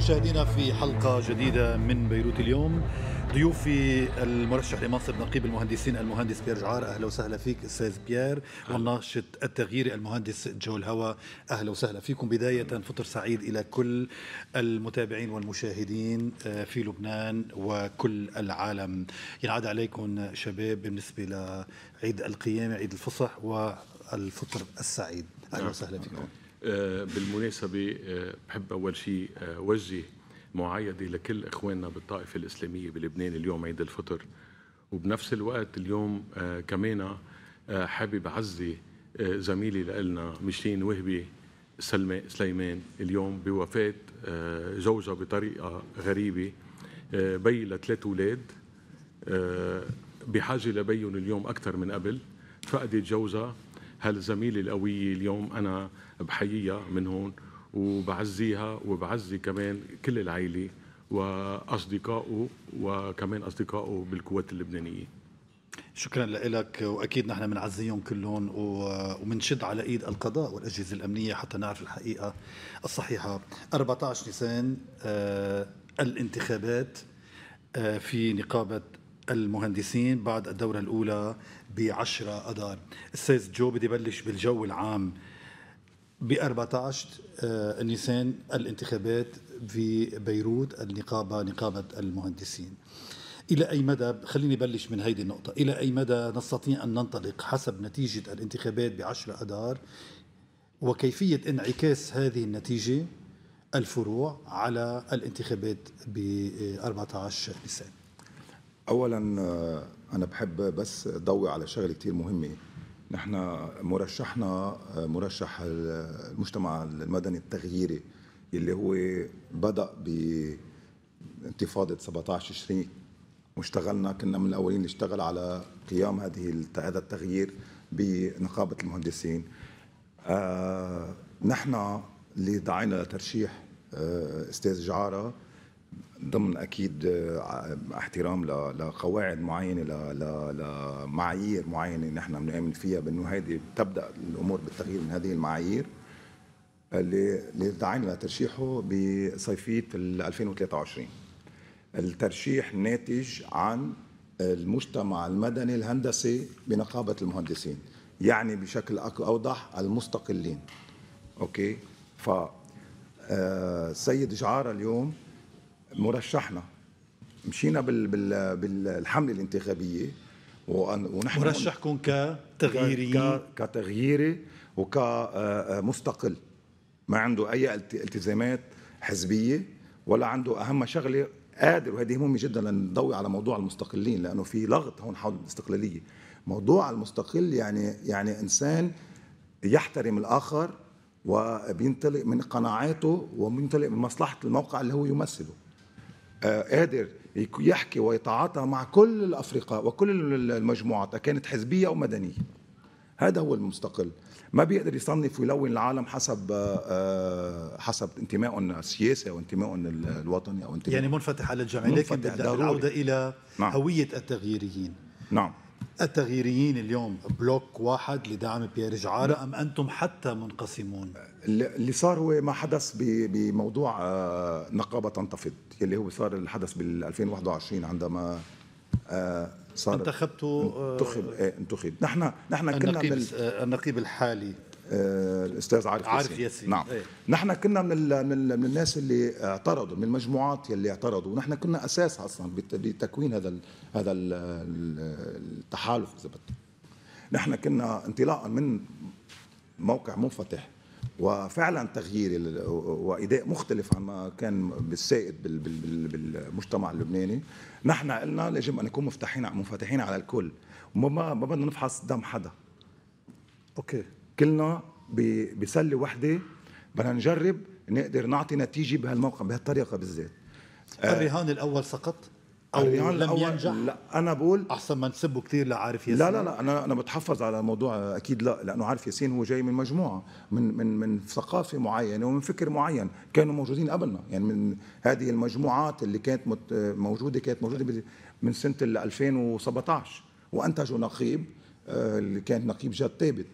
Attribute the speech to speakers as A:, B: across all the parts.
A: مشاهدينا في حلقة جديدة من بيروت اليوم ضيوفي المرشح لمنصب نقيب المهندسين المهندس بيير جعار اهلا وسهلا فيك استاذ بيير والناشط التغييري المهندس جو الهوى اهلا وسهلا فيكم بدايه فطر سعيد الى كل المتابعين والمشاهدين آه، في لبنان وكل العالم ينعاد عليكم شباب بالنسبه لعيد القيامه عيد الفصح والفطر السعيد اهلا نعم. وسهلا فيكم
B: آه، بالمناسبة آه، بحب أول شيء آه، وجه معايدة لكل إخواننا بالطائفة الإسلامية بلبنان اليوم عيد الفطر وبنفس الوقت اليوم كمان حابب عزي زميلي لنا مشين وهبي سلمى سليمان اليوم بوفاة زوجة بطريقة غريبة بي لثلاث أولاد بحاجة لبيهم اليوم أكثر من قبل فقدت جوزها هالزميلة القوية اليوم أنا بحييها من هون وبعزيها وبعزي كمان كل العائله واصدقائه وكمان اصدقائه بالقوات اللبنانيه
A: شكرا لك واكيد نحن بنعزيهم كلهم وبنشد على ايد القضاء والاجهزه الامنيه حتى نعرف الحقيقه الصحيحه 14 نيسان آه، الانتخابات آه، في نقابه المهندسين بعد الدورة الأولى ب 10 اذار استاذ جو بدي بلش بالجو العام ب 14 آه، نيسان الانتخابات في بيروت النقابه نقابه المهندسين الى اي مدى خليني بلش من هيدي النقطه الى اي مدى نستطيع ان ننطلق حسب نتيجه الانتخابات ب 10 اذار وكيفيه انعكاس هذه النتيجه الفروع على الانتخابات ب 14 آه، نيسان
C: اولا آه، انا بحب بس ضوي على شغله كثير مهمه نحن مرشحنا مرشح المجتمع المدني التغييري اللي هو بدا بانتفاضه 17 تشرين واشتغلنا كنا من الاولين اللي اشتغل على قيام هذه هذا التغيير بنقابه المهندسين آه نحن اللي دعينا لترشيح آه، استاذ جعاره ضمن اكيد آه، احترام لقواعد معينه لمعايير معينه نحن بنؤمن فيها بانه هيدي تبدا الامور بالتغيير من هذه المعايير اللي دعينا لترشيحه بصيفيه 2023 الترشيح ناتج عن المجتمع المدني الهندسي بنقابه المهندسين يعني بشكل اوضح المستقلين اوكي ف آه، سيد جعاره اليوم مرشحنا مشينا بال بال بالحمله الانتخابيه ونحن مرشحكم كتغييري كتغييري وكمستقل آه، آه، ما عنده اي التزامات حزبيه ولا عنده اهم شغله قادر وهذه مهمه جدا لنضوي على موضوع المستقلين لانه في لغط هون حول الاستقلاليه موضوع المستقل يعني يعني انسان يحترم الاخر وبينطلق من قناعاته وبينطلق من مصلحه الموقع اللي هو يمثله آه، قادر يحكي ويتعاطى مع كل الافرقاء وكل المجموعات كانت حزبيه او مدنيه هذا هو المستقل ما بيقدر يصنف ويلون العالم حسب آه، آه، حسب انتمائهم السياسي او انتمائهم الوطني او انتمائهم يعني
A: منفتح على الجميع لكن بالعوده الى
C: نعم. هويه التغييريين نعم
A: التغييريين اليوم بلوك واحد لدعم بيير جعارة أم أنتم حتى منقسمون؟
C: اللي صار هو ما حدث بموضوع آه، نقابة تنتفض اللي هو صار الحدث بال 2021 عندما آه، صار انتخبتوا آه، انتخب إيه، انتخب نحن نحن كنا النقيب, النقيب الحالي آه، الاستاذ عارف, عارف ياسين, نعم ايه. نحن كنا من, ال من, الـ من الناس اللي اعترضوا من المجموعات اللي اعترضوا ونحن كنا اساس اصلا بتكوين هذا الـ هذا الـ التحالف اذا بدك نحن كنا انطلاقا من موقع منفتح وفعلا تغيير واداء مختلف عما كان بالسائد بالمجتمع اللبناني نحن قلنا يجب ان نكون مفتحين منفتحين على الكل وما ما بدنا نفحص دم حدا اوكي كلنا بسله وحده بدنا نجرب نقدر نعطي نتيجه بهالموقع بهالطريقه بالذات الرهان آه، الاول سقط او الرهان لم الأول ينجح لا
A: انا بقول احسن ما نسبه كثير لعارف ياسين لا لا لا انا
C: انا بتحفظ على الموضوع اكيد لا لانه عارف ياسين هو جاي من مجموعه من من من ثقافه معينه ومن فكر معين كانوا موجودين قبلنا يعني من هذه المجموعات اللي كانت موجوده كانت موجوده من سنه 2017 وانتجوا نقيب آه، اللي كان نقيب جاد ثابت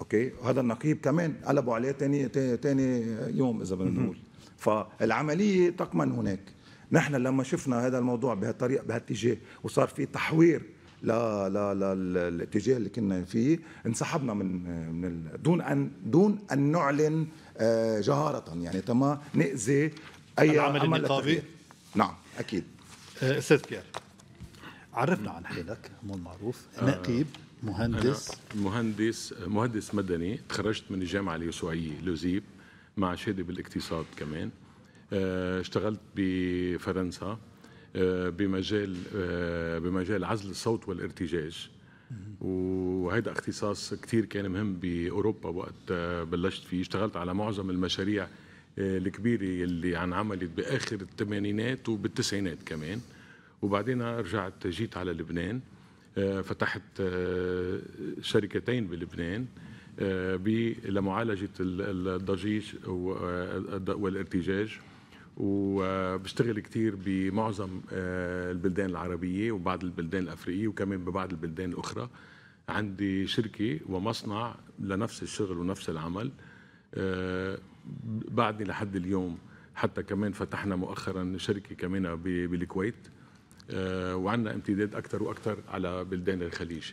C: اوكي وهذا النقيب كمان قلبوا عليه ثاني ثاني يوم اذا بدنا نقول فالعمليه تكمن هناك نحن لما شفنا هذا الموضوع بهالطريقه بهالاتجاه وصار في تحوير لا لا لا الاتجاه اللي كنا فيه انسحبنا من من ال... دون ان دون ان نعلن آه، جهاره يعني تما ناذي
A: اي العمل النقابي
B: نعم اكيد
A: آه، استاذ بيير عرفنا عن حالك مو معروف آه. نقيب مهندس
B: مهندس مهندس مدني تخرجت من الجامعه اليسوعيه لوزيب مع شهاده بالاقتصاد كمان آه، اشتغلت بفرنسا آه، بمجال آه، بمجال عزل الصوت والارتجاج وهذا اختصاص كثير كان مهم باوروبا وقت بلشت فيه اشتغلت على معظم المشاريع الكبيره اللي انعملت باخر الثمانينات وبالتسعينات كمان وبعدين رجعت جيت على لبنان آه، فتحت آه، شركتين بلبنان آه، لمعالجة الضجيج والارتجاج وبشتغل كثير بمعظم البلدان العربية وبعض البلدان الأفريقية وكمان ببعض البلدان الأخرى عندي شركة ومصنع لنفس الشغل ونفس العمل بعدني لحد اليوم حتى كمان فتحنا مؤخرا شركة كمان بالكويت آه، وعندنا امتداد اكثر واكثر على بلدان الخليج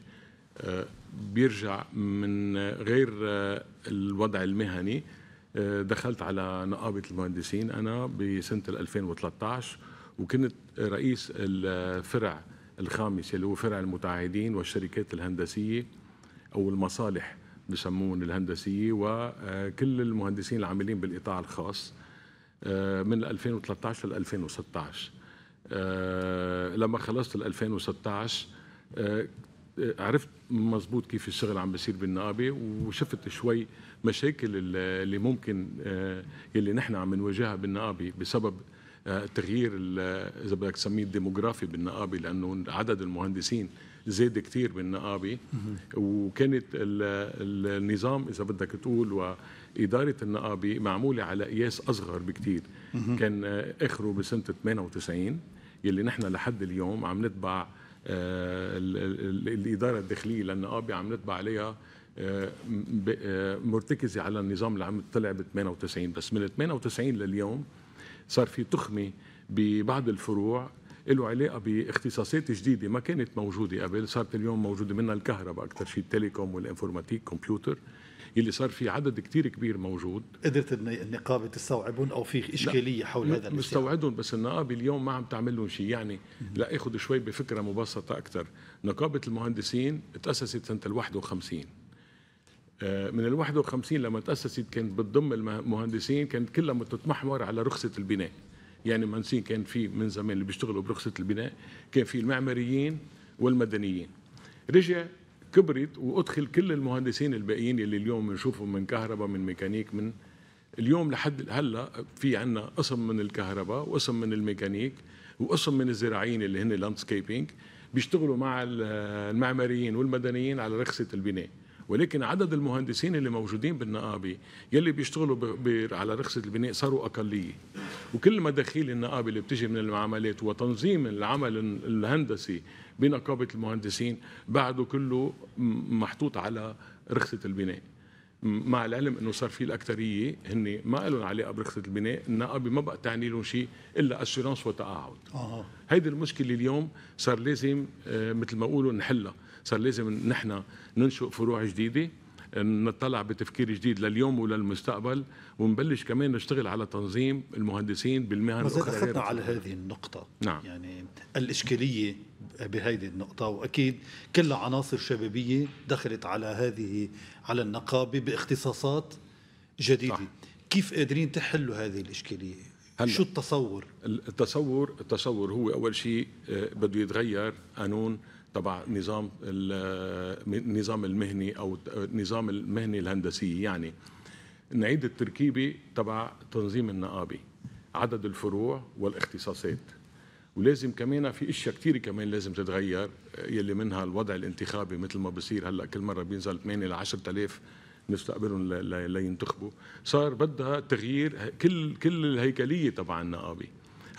B: آه، بيرجع من غير آه، الوضع المهني دخلت على نقابه المهندسين انا بسنه 2013 وكنت رئيس الفرع الخامس اللي هو فرع المتعهدين والشركات الهندسيه او المصالح بسمون الهندسيه وكل المهندسين العاملين بالقطاع الخاص من 2013 ل 2016 آه، لما خلصت ال 2016 آه، آه، عرفت مظبوط كيف الشغل عم بيصير بالنقابه وشفت شوي مشاكل اللي ممكن اللي نحن عم نواجهها بالنقابه بسبب تغيير اذا بدك تسميه الديموغرافي بالنقابه لانه عدد المهندسين زاد كثير بالنقابه وكانت النظام اذا بدك تقول واداره النقابه معموله على قياس اصغر بكثير كان اخره بسنه 98 يلي نحن لحد اليوم عم نتبع آه، الاداره الداخليه للنقابه عم نتبع عليها آه، آه، مرتكزه على النظام اللي عم طلع ب 98 بس من 98 لليوم صار في تخمه ببعض الفروع له علاقه باختصاصات جديده ما كانت موجوده قبل صارت اليوم موجوده منها الكهرباء اكثر شيء التليكوم والانفورماتيك كمبيوتر اللي صار في عدد كتير كبير موجود قدرت النقابه تستوعبون او في اشكاليه حول هذا مستوعدون بس النقابه اليوم ما عم تعمل لهم شيء يعني لا اخذ شوي بفكره مبسطه اكثر نقابه المهندسين تاسست سنه ال 51 آه، من ال 51 لما تاسست كانت بتضم المهندسين كانت كلها بتتمحور على رخصه البناء يعني المهندسين كان في من زمان اللي بيشتغلوا برخصه البناء كان في المعماريين والمدنيين رجع كبرت وادخل كل المهندسين الباقيين اللي اليوم بنشوفهم من كهرباء من ميكانيك من اليوم لحد هلا في عندنا قسم من الكهرباء وقسم من الميكانيك وقسم من الزراعيين اللي هن لاندسكيبينج بيشتغلوا مع المعماريين والمدنيين على رخصه البناء ولكن عدد المهندسين اللي موجودين بالنقابه يلي بيشتغلوا على رخصه البناء صاروا اقليه وكل مداخيل النقابه اللي بتجي من المعاملات وتنظيم العمل الهندسي بنقابه المهندسين بعده كله محطوط على رخصه البناء مع العلم انه صار في الاكثريه هن ما لهم علاقه برخصه البناء، النقابه ما بقى تعني لهم شيء الا اشورانس وتقاعد. آه. هيدي المشكله اليوم صار لازم آه، مثل ما بقولوا نحلها، صار لازم نحن ننشئ فروع جديده نطلع بتفكير جديد لليوم وللمستقبل ونبلش كمان نشتغل على تنظيم المهندسين بالمهن الاخرى اخذنا على هذه
A: النقطة نعم.
B: يعني الإشكالية
A: بهذه النقطة وأكيد كلها عناصر شبابية دخلت على هذه على النقابة باختصاصات جديدة صح. كيف قادرين تحلوا هذه الإشكالية
B: هلا شو التصور؟ التصور التصور هو اول شيء آه، بده يتغير قانون تبع نظام النظام المهني او نظام المهني الهندسي يعني نعيد التركيبه تبع تنظيم النقابه عدد الفروع والاختصاصات ولازم كمان في اشياء كثيره كمان لازم تتغير يلي منها الوضع الانتخابي مثل ما بصير هلا كل مره بينزل 8 ل 10000 نستقبلهم لينتخبوا صار بدها تغيير كل كل الهيكليه تبع النقابه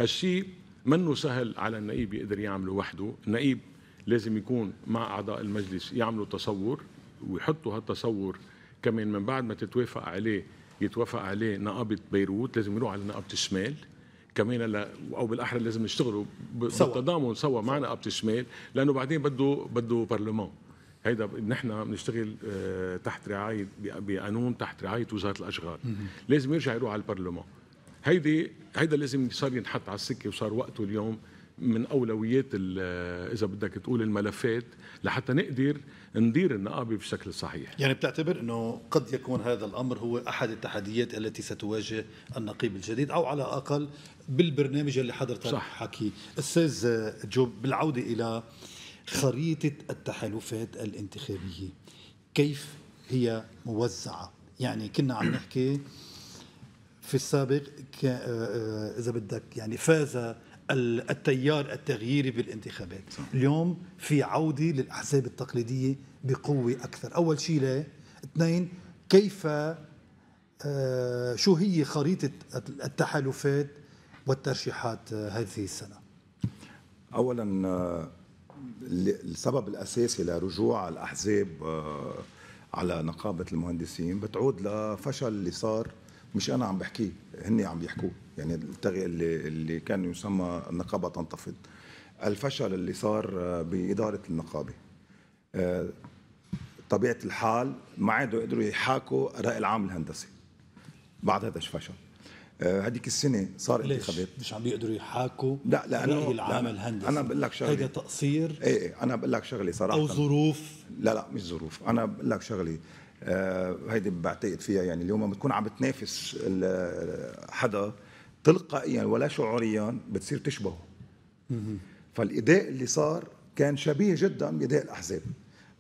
B: هالشيء منه سهل على النقيب يقدر يعمله وحده النقيب لازم يكون مع اعضاء المجلس يعملوا تصور ويحطوا هالتصور كمان من بعد ما تتوافق عليه يتوافق عليه نقابه بيروت لازم يروح على نقابه الشمال كمان او بالاحرى لازم يشتغلوا بالتضامن سوا مع نقابه الشمال لانه بعدين بده بده برلمان هيدا نحن بنشتغل آه، تحت رعايه بقانون تحت رعايه وزاره الاشغال لازم يرجع يروح على البرلمان هيدي هيدا لازم صار ينحط على السكه وصار وقته اليوم من اولويات آه، اذا بدك تقول الملفات لحتى نقدر ندير النقابه بشكل صحيح يعني بتعتبر
A: انه قد يكون هذا الامر هو احد التحديات التي ستواجه النقيب الجديد او على الاقل بالبرنامج اللي حضرتك صح. حكي استاذ جوب بالعوده الى خريطه التحالفات الانتخابيه كيف هي موزعه يعني كنا عم نحكي في السابق آه، آه، اذا بدك يعني فاز التيار التغييري بالانتخابات صح. اليوم في عودة للأحزاب التقليدية بقوة أكثر أول شيء ليه اثنين كيف آه شو هي خريطة التحالفات والترشيحات آه، هذه السنة
C: أولا آه، السبب الأساسي لرجوع الأحزاب آه، على نقابة المهندسين بتعود لفشل اللي صار مش انا عم بحكيه هن عم يحكوه يعني التغي... اللي اللي كان يسمى النقابه تنتفض الفشل اللي صار آه، باداره النقابه آه، طبيعه الحال ما عادوا قدروا يحاكوا الراي العام الهندسي بعد هذا الفشل آه، هذيك السنه صار انتخابات مش عم يقدروا يحاكوا لا لانه الراي العام لا الهندسي انا بقول لك شغله هيدا تقصير إيه،, ايه انا بقول لك شغله صراحه او ظروف لا لا مش ظروف انا بقول لك شغله آه، هيدي بعتقد فيها يعني اليوم بتكون عم بتنافس حدا تلقائيا ولا شعوريا بتصير تشبهه فالاداء اللي صار كان شبيه جدا باداء الاحزاب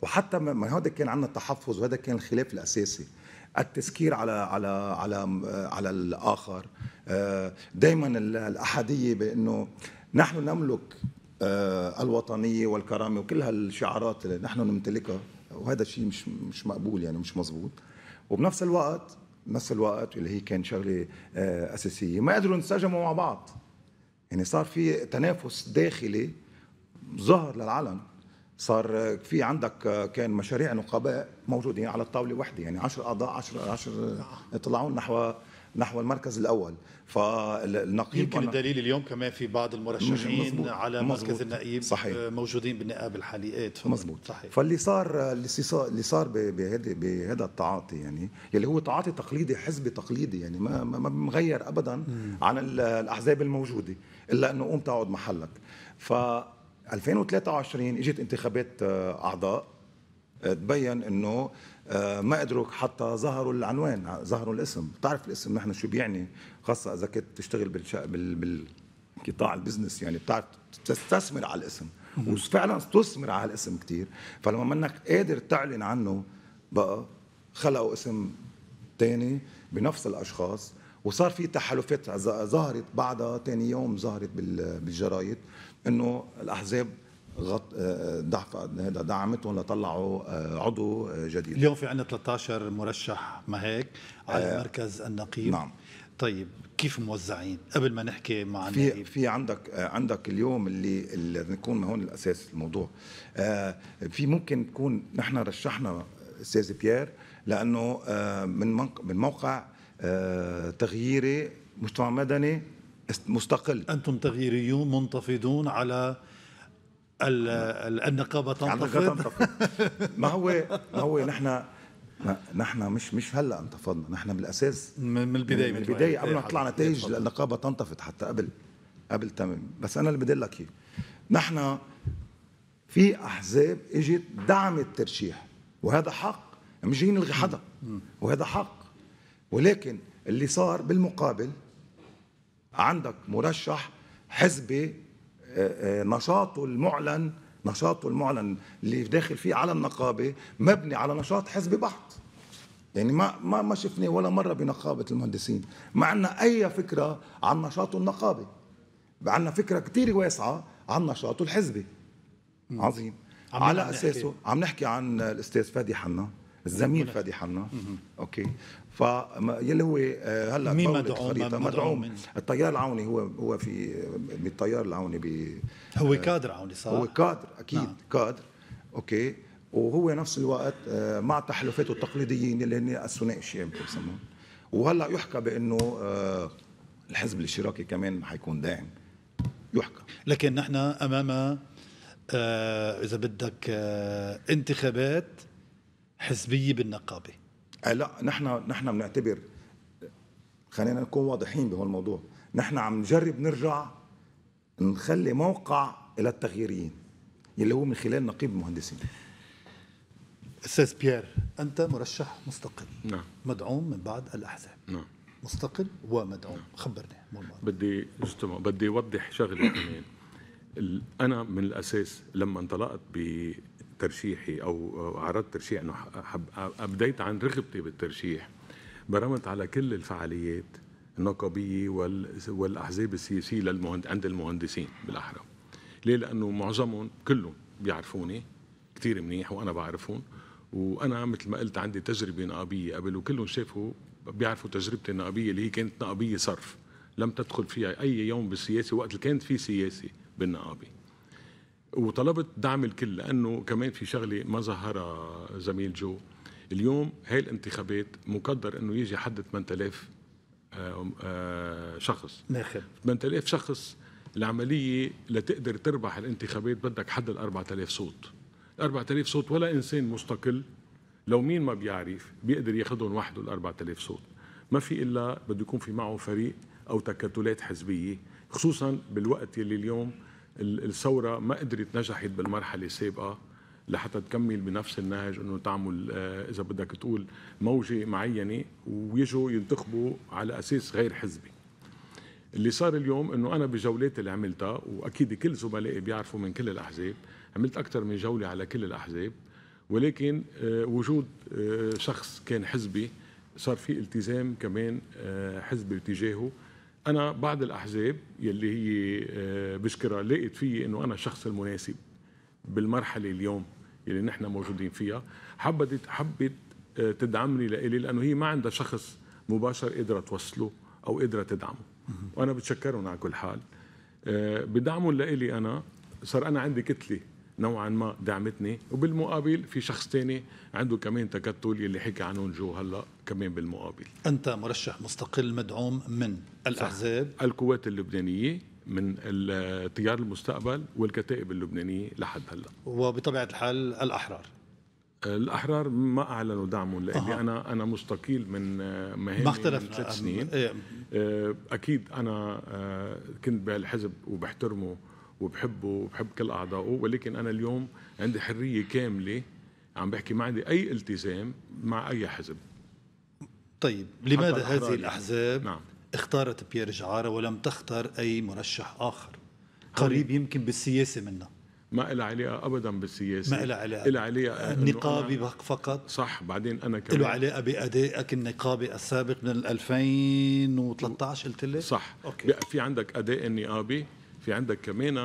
C: وحتى ما هذا كان عندنا التحفظ وهذا كان الخلاف الاساسي التسكير على على على على الاخر آه، دائما الاحاديه بانه نحن نملك آه، الوطنيه والكرامه وكل هالشعارات اللي نحن نمتلكها وهذا الشيء مش مش مقبول يعني مش مزبوط وبنفس الوقت بنفس الوقت اللي هي كان شغله آه، اساسيه ما قدروا ينسجموا مع بعض يعني صار في تنافس داخلي ظهر للعلن صار آه، في عندك آه، كان مشاريع نقباء موجودين على الطاوله وحده يعني 10 اعضاء 10 10 طلعوا نحو نحو المركز الاول فالنقيب يمكن الدليل
A: اليوم كمان في بعض المرشحين على مزبوط. مركز النقيب
C: صحيح. آه، موجودين
A: بالنقابه الحاليه إيه، مزبوط صحيح فاللي
C: صار اللي صار بهذا بهذا التعاطي يعني يلي هو تعاطي تقليدي حزبي تقليدي يعني ما ما مغير ابدا عن الاحزاب الموجوده الا انه قوم تقعد محلك ف 2023 اجت انتخابات آه، اعضاء آه، تبين انه آه، ما قدروا حتى ظهروا العنوان ظهروا الاسم بتعرف الاسم نحن شو بيعني خاصة إذا كنت تشتغل بالشا... بال... بالقطاع البزنس يعني بتعرف تستثمر على الاسم وفعلا تستثمر على الاسم كثير فلما منك قادر تعلن عنه بقى خلقوا اسم ثاني بنفس الاشخاص وصار في تحالفات ظهرت بعدها ثاني يوم ظهرت بالجرايد انه الاحزاب غط ضعف آه، آه، هذا دعمتهم لطلعوا آه، عضو جديد اليوم في عندنا 13
A: مرشح ما هيك على آه مركز النقيب نعم طيب كيف موزعين قبل ما نحكي مع في
C: في عندك عندك اليوم اللي اللي نكون هون الاساس الموضوع آه في ممكن تكون نحن رشحنا استاذ بيير لانه آه من من موقع آه تغييري مجتمع مدني مستقل انتم تغييريون منتفضون على
A: النقابه يعني تنتفض
C: ما هو ما هو نحن نحن مش مش هلا انتفضنا نحن من الاساس من البدايه من البدايه قبل ما إيه، تطلع نتائج النقابه تنتفض حتى قبل قبل تمام بس انا اللي بدي لك اياه نحن في احزاب اجت دعمت الترشيح وهذا حق مش جايين نلغي حدا وهذا حق ولكن اللي صار بالمقابل عندك مرشح حزبي نشاطه المعلن نشاطه المعلن اللي داخل فيه على النقابه مبني على نشاط حزبي بحت يعني ما ما ما شفناه ولا مره بنقابه المهندسين ما عندنا اي فكره عن نشاطه النقابي عندنا فكره كثير واسعه عن نشاطه الحزبي عظيم عم على عم اساسه نحكي. عم نحكي عن الاستاذ فادي حنا الزميل فادي حنا اوكي ف يلي هو آه، هلا مين مدعوم مدعوم التيار العوني هو هو في بالتيار آه، العوني بي هو آه، كادر عوني صح؟ هو كادر اكيد نعم. كادر اوكي وهو نفس الوقت مع تحالفاته التقليديين اللي هن الثنائي الشيعي بسموهم وهلا يحكى بانه الحزب الاشتراكي كمان حيكون داعم
A: يحكى لكن نحن امام اذا بدك انتخابات حزبيه بالنقابه
C: آه، لا نحن نحن بنعتبر خلينا نكون واضحين بهالموضوع نحن عم نجرب نرجع نخلي موقع للتغييريين اللي هو من خلال نقيب المهندسين استاذ بيير انت مرشح
A: مستقل نعم مدعوم من بعد الاحزاب نعم مستقل ومدعوم نعم. خبرني
B: بدي استمع بدي اوضح شغله كمان انا من الاساس لما انطلقت ب ترشيحي او عرضت ترشيح انه ابديت عن رغبتي بالترشيح برمت على كل الفعاليات النقابيه والاحزاب السياسيه للمهند... عند المهندسين بالاحرى ليه لانه معظمهم كلهم بيعرفوني كثير منيح وانا بعرفهم وانا مثل ما قلت عندي تجربه نقابيه قبل وكلهم شافوا بيعرفوا تجربتي النقابيه اللي هي كانت نقابيه صرف لم تدخل فيها اي يوم بالسياسه وقت اللي كانت في سياسه بالنقابه وطلبت دعم الكل لانه كمان في شغله ما ظهرها زميل جو اليوم هاي الانتخابات مقدر انه يجي حد 8000 آه، آه، شخص ناخب 8000 شخص العمليه لتقدر تربح الانتخابات بدك حد ال 4000 صوت 4000 صوت ولا انسان مستقل لو مين ما بيعرف بيقدر ياخذهم وحده ال 4000 صوت ما في الا بده يكون في معه فريق او تكتلات حزبيه خصوصا بالوقت اللي اليوم الثورة ما قدرت نجحت بالمرحلة السابقة لحتى تكمل بنفس النهج انه تعمل آه، اذا بدك تقول موجه معينه ويجوا ينتخبوا على اساس غير حزبي. اللي صار اليوم انه انا بجولات اللي عملتها واكيد كل زملائي بيعرفوا من كل الاحزاب، عملت اكثر من جوله على كل الاحزاب ولكن آه، وجود آه، شخص كان حزبي صار في التزام كمان حزبي تجاهه انا بعض الاحزاب يلي هي آه، بشكرها لقيت فيي انه انا الشخص المناسب بالمرحله اليوم يلي نحن موجودين فيها حبت حبت آه، تدعمني لإلي لانه هي ما عندها شخص مباشر قدرة توصله او قدرة تدعمه وانا بتشكرهم على كل حال آه، بدعمهم لإلي انا صار انا عندي كتله نوعا ما دعمتني وبالمقابل في شخص ثاني عنده كمان تكتل يلي حكى عنه جو هلا كمان بالمقابل انت مرشح مستقل مدعوم من الاحزاب القوات اللبنانيه من التيار المستقبل والكتائب اللبنانيه لحد هلا وبطبيعه الحال الاحرار الاحرار ما اعلنوا دعمهم لاني أه. انا انا مستقيل من مهامي ما اختلفت ثلاث سنين إيه. أه، اكيد انا أه، كنت بهالحزب وبحترمه وبحبه وبحب كل اعضائه ولكن انا اليوم عندي حريه كامله عم بحكي ما عندي اي التزام مع اي حزب طيب لماذا هذه يعني. الاحزاب نعم. اختارت بيير جعاره ولم
A: تختار اي مرشح اخر قريب يمكن بالسياسه منا ما لها علاقه
B: ابدا بالسياسه
A: ما لها علاقه لها
B: علاقه النقابي فقط صح بعدين انا
A: كمان له علاقه بادائك النقابي السابق من 2013 قلت لي
B: صح أوكي. في عندك اداء النقابي في عندك كمان